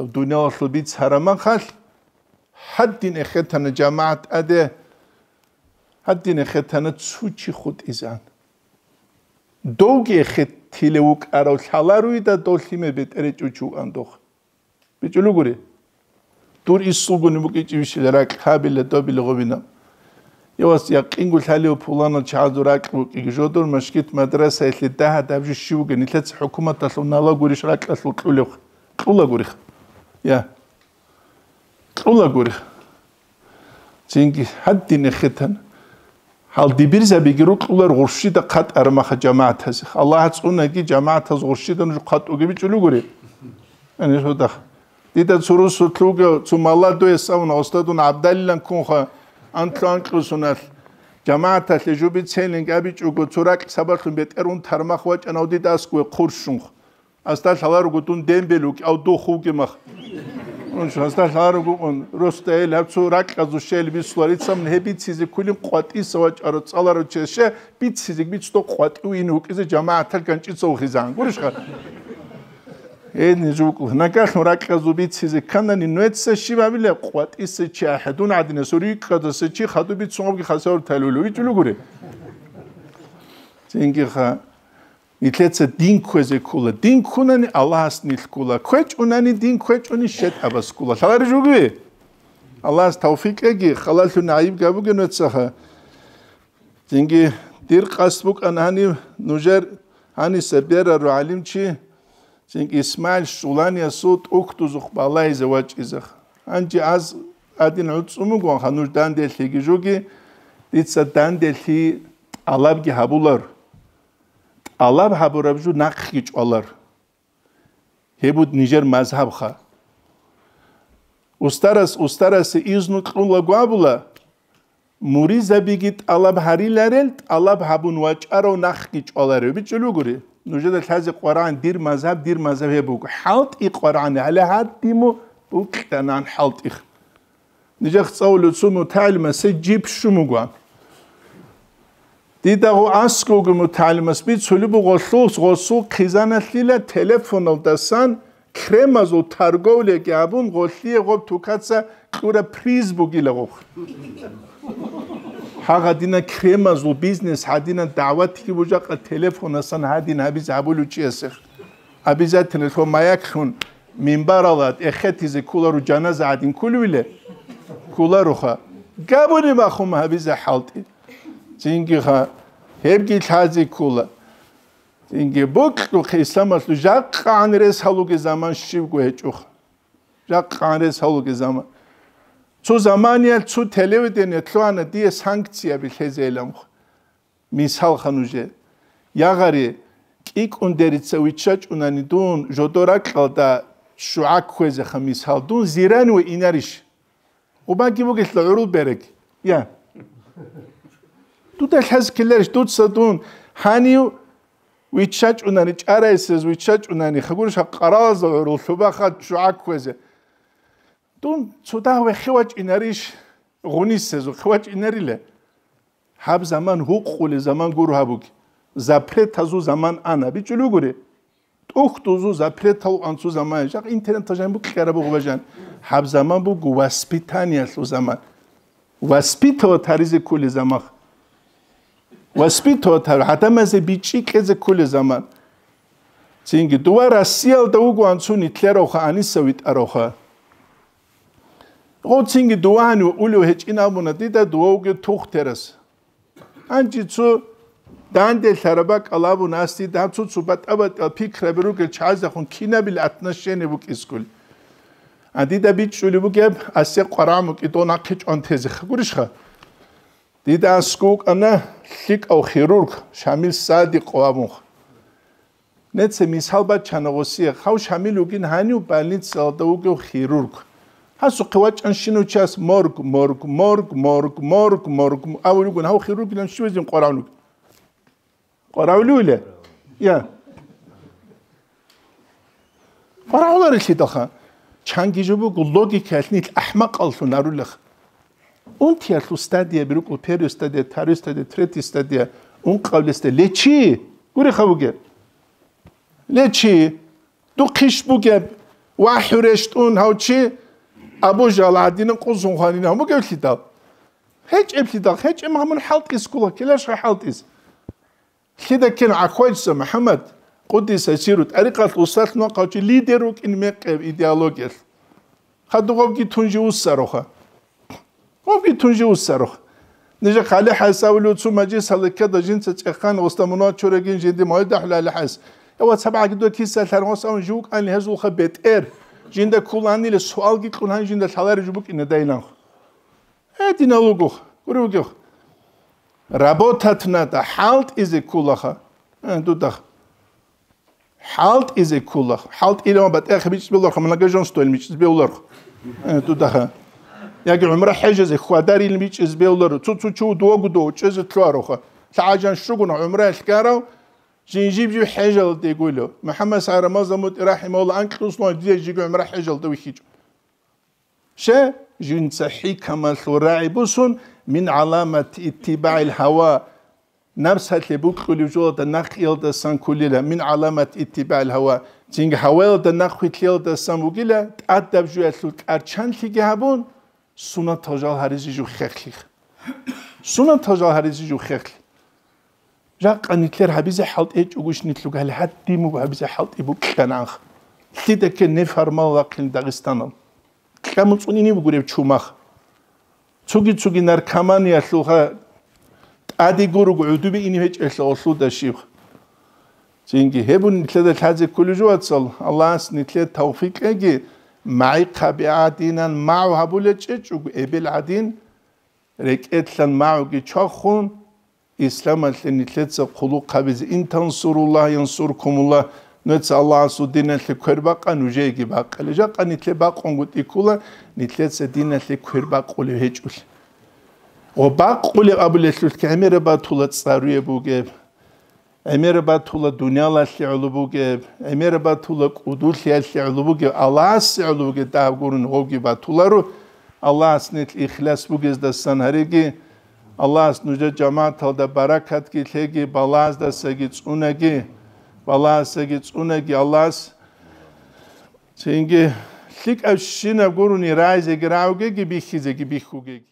და დუნიაში ლბი ცარამან ხალ ჰადინ ეხე თანა ჯამაათ ადე ჰადინ ეხე თანა ცუჩი ხუთ იზან დოგი ეხე თილეუკ არო ხალარუი და დოლიმები ტერე ჭუჩუ ანდო ბიჭულუგური دور السوق نمكيج وش دراك خابل دوبل غبنا يوس يقين قلت هالي وبولانا تشعاد راك جودور مشكيت مدرسة اللي داها دابج الشيوق اللي ثلاث حكومة تلو نالا قوليش راك أسلو تلوليخ تلولا قوليخ يا تلولا قوليخ تينكي حد نخيتن حال دبير زبي جرو تلولار غرشي دا قد أرمخ جماعة هزخ الله هتسعونا كي جماعة هز غرشي دا نجو قد أجيبي تلو قولي أنا شو دخل დედაც რუს თუგა თუ მალადოე საუნა ოსტატუნ აბდალილან კუნხა ანტლანკუსუნალ ჯამაათა ლეჟუბი ცელინ გაბიჭუგო თურაკ საბართუნ ბეტერუნ თარმახვა ჭანავდი დასკვე ხურშუნხ ასთა ხალარ გუტუნ დემბელუ კავდო ხუგი მახ უნშ ასთა ხალარ გუყონ როსტე ლაცუ რაკ ყაზუ შელი ბისლარიცამ ნებიციზი ქულიმ ყვატი სვაჭარო წალარო ჩეშე ბიციზი ბიცდო ყვატი ინუკიზე ჯამაათა განჭიცო ხიზან გურშხა ان جوك هناك مراك زوبيت سيزي كانني نوتس شباب لي قواتيس تشي احدون عدن سوري كدس تشي خدو بيت صوب كي خسر تلولوي تلوغري تينكي خا ميتلتس دين كوزي كولا دين كونني الله اسنيل كولا كوچ اونني دين كوچ اوني شت اباس كولا شلار جوغي الله اس توفيق اجي خلاص نايب غابو كنوتس خا تينكي دير قاسبوك انهني نوجر هاني سبيرا رو علمچي ჩინკი ისმაილ სულანია სუ ტუქტუზუ ხბალაიზე ვაჭიზახ ანჯი აზ ადინ უცუმუ გონ ხანურ დანდელი გიჟუგი დიცა დანდელი ალაბგი ჰაბულარ ალაბ ჰაბურებჟუ ნახი ჭვალარ ჰებუდ ნიჟერ მაზჰაბ ხა უსტარას უსტარასი იზნუ ყულა გვაბულა მურიზა ბიგი ალაბ ჰარილარელ ალაბ ჰაბუნ ვაჭარო ნახი ჭვალარ ვიჭლუგური نوجد هذا القرآن دير مذهب دير مذهب هبوك حالت إيه قرآن على هاد ديمو بوك تنان حالت إيه نجاك تصول تصوم تعلم سجيب شو مقوى دي ده هو أسكو قم تعلم سبي تصولي بو غصوص غصو قيزان الليلة تلفون الدسان كريم ازو ترغو لكي ابون غصي غب توكاتسا كورا بريز بوكي لغوخ ჰაგადინა ქრემა ზო ბიზნეს ჰადინა დაავათი ბუჯაყა ტელეფონასან ჰადინა ბიზ აბულუჩი ესე აბიზათინე ხო მაიაქ ხუნ მიმბარალად ეხეთიზე ქულარო ჯანაზა ადინ ქულვილე ქულარო ხა გაბუნი მახუმ ჰაბიზა ჰალტი ჯინგი ხა ჰებგი ჩაზი ქულა ჯინგი ბუკ ხო ისლამას ლუჟა ყანრეს ჰალუგე ზამანში გუეჭუ ხა ჟა ყანრეს ჰალუგე ზამანში ცუ ზამანია ცუ ტელევიზიონი თვანა დიე სანქცია ბიხეზელამ მისალხანუჟე იაღარი კი კუნდერიცა ვიჩაჭუნანი დუნ ჟოდორაკალ და შუაკხეზე ხმისალ დუნ ზირანუ ინარიშ უბანკი მოგესლა ურულ ბერეკ ია თუ და ხაზკილერ შტუცა დუნ ჰანი ვიჩაჭუნანი ჭარაესეზ ვიჩაჭუნანი ხგურშა ყარალაზა ურულ შუბახა შუაკხეზე тун чуда вехвач инариш гунис сезу хвач инерили хаб заман хуқули заман гуру хабук запретазу заман ана бичулу гури тухтузу запретал анцу заман яг интернет тажан бу кхара бу бажан хаб заман бу гуваспитания лу заман васпито таризи кули замах васпито тар хатамазе бичи кезе кули заман цинги дува россиял да угу анцу нитлер оха анисавит ароха ოცინგი დუანუ ულუ ჰეჭინაბუნა დიდა დუოგე თუხტერას ანჩიცუ დანდე ლარაბა კალაბუნასტი დაცუცუ ბატაბატა ფიქრები როგერ ჩაზახონ ქინაბილ ატნაშენე ბუკისკული ადიდა ბიჭული ბუკებ ასე ყრამუ კიტონა ქეჭონთეზი ხგურიშხა დიდა სკუკ ანა ლიკ ო ხირურგ შამილ საადი ყვამუ ნეცემი სალბა ჩანოსია ხავ შამილ უგინ ჰანიუ ბალნიც და უგო ხირურგ حسو قواج انشنو تشاس مورق مورق مورق مورق مورق مورق او يقول هاو خيرو بلا شو يزين قراونك قراولولا يا قراولا رشي دخا كان جيجوبو لوجي كالني الاحمق الفو نارولخ انت يا لو ستاديا بيروكو بيريو ستاديا تاريو ستاديا تريتي ستاديا اون قابلست ليتشي قوري خوجب ليتشي دو قيش بوجب واحد رشت اون هاوتشي أبو جهل عدينا قصهم خانينا هم قبل كتاب هيك ابتداء هيك إما هم الحالت إس كله كلاش حلط إس كده كان سما محمد قدس سيرو طريقة الوسط نقاش ليدروك إن مك إيديالوجيا خدوا قوبك تنجي وسروخة قوبك تونجي وسرخة نجا خالي حاسا ولو تسو مجلس هذا كده جنس تقان وستمنات شورا جين جندي ما يدخل على حاس هو سبعة قدو كيس ترموس أو جوك أن هذا خبيت إير ჯინდა ქულანილე სვალგი ქულანი ჯინდა თალარი ჯუბკინა დაინახ ე დინალოგო გურიუგი რაბოთათნა და ჰალტ იზე ქულახა დუდახ ჰალტ იზე ქულახ ჰალტ ირომა ბატე ხმიჩს ბულარ ხმა ნაგეჟონ სტოელ მიჩს ბულარ დუდახა ياგი უმრა ჰეჟეზე ხვადარი მიჩს ბულარ ცუ ცუ ჩუ დუოგუ დუო ჩეზე თვარო ხა საჯან შუგუნა უმრა ისკარო جنجيب جو حجل تقوله محمد سعر مزمت رحمه الله عنك خصوصا دي جيجو عمره حجل دوي خيجو شا جن صحي كما سرعي بسون من علامة اتباع الهوى نفس هات هتلبوك كل جو دناق يل دسان كلها من علامة اتباع الهوى تنج هوا يل دناق خيتل دسان وقيلا تأدب جو أتلوك أرچان تيجي هبون سنة تجال هرزي جو خيخليخ سنة تجال هرزي جو خيخليخ ჟაყანიტლერ ჰაბიზე ჰალტე ჯუგუშნიტლუ გალ ჰატტი მუ ჰაბიზე ჰალტი ბუ ქანახ ტიდე ქე ნეფარმალ ვაკლინ დაგისტანო ქამუწუნინი ბუგურებ ჩუმახ ჩუგი ჩუგი ნარ ქამანია ლუხა ტადი გურუ გუდუბი ინი ჰეჭელო ოსუ დაშიხ ჯინგი ჰებუნ ნიტლედა ლაზე კულუჟუ ვაცალ ალას ნიტლე თავფიკეგი მაი ყაბიადინან მაუ ჰაბულე ჭეჭუგ ებელადინ რეკეთლან მაუგი ჩახუნ ისლამ ალინიტლეც ყულუ ყავიზ ინთან სურულა ინსურ ქუმულა ნეც ალასუ დინელი ქერბაყან უჟეიგი ბაყელი ჟაყანიტლე ბაყონგუ ტიკულა ნიტლეც დინელი ქერბაყული ჰეჭულ ო ბაყული აბულესულ კამერა ბათულა წარუე ბუგე ემერა ბათულა დუნიალა შეულუ ბუგე ემერა ბათულა ყუდულ შეულუ ბუგე ალას შეულუ ბუგე დაგურუნ ოგი ბათულა რო ალას ნიტ იხლას ბუგეს და სანარიგი ალას ნუჯა ჯამათალ და ბარაკათკი თეგი ბალას და სეგი წუნეგი ბალას სეგი წუნეგი ალას თინგი ლიკავ შინა გურუნი რაიზე გრავგე გი ბიხიზე გი ბიხუგე გი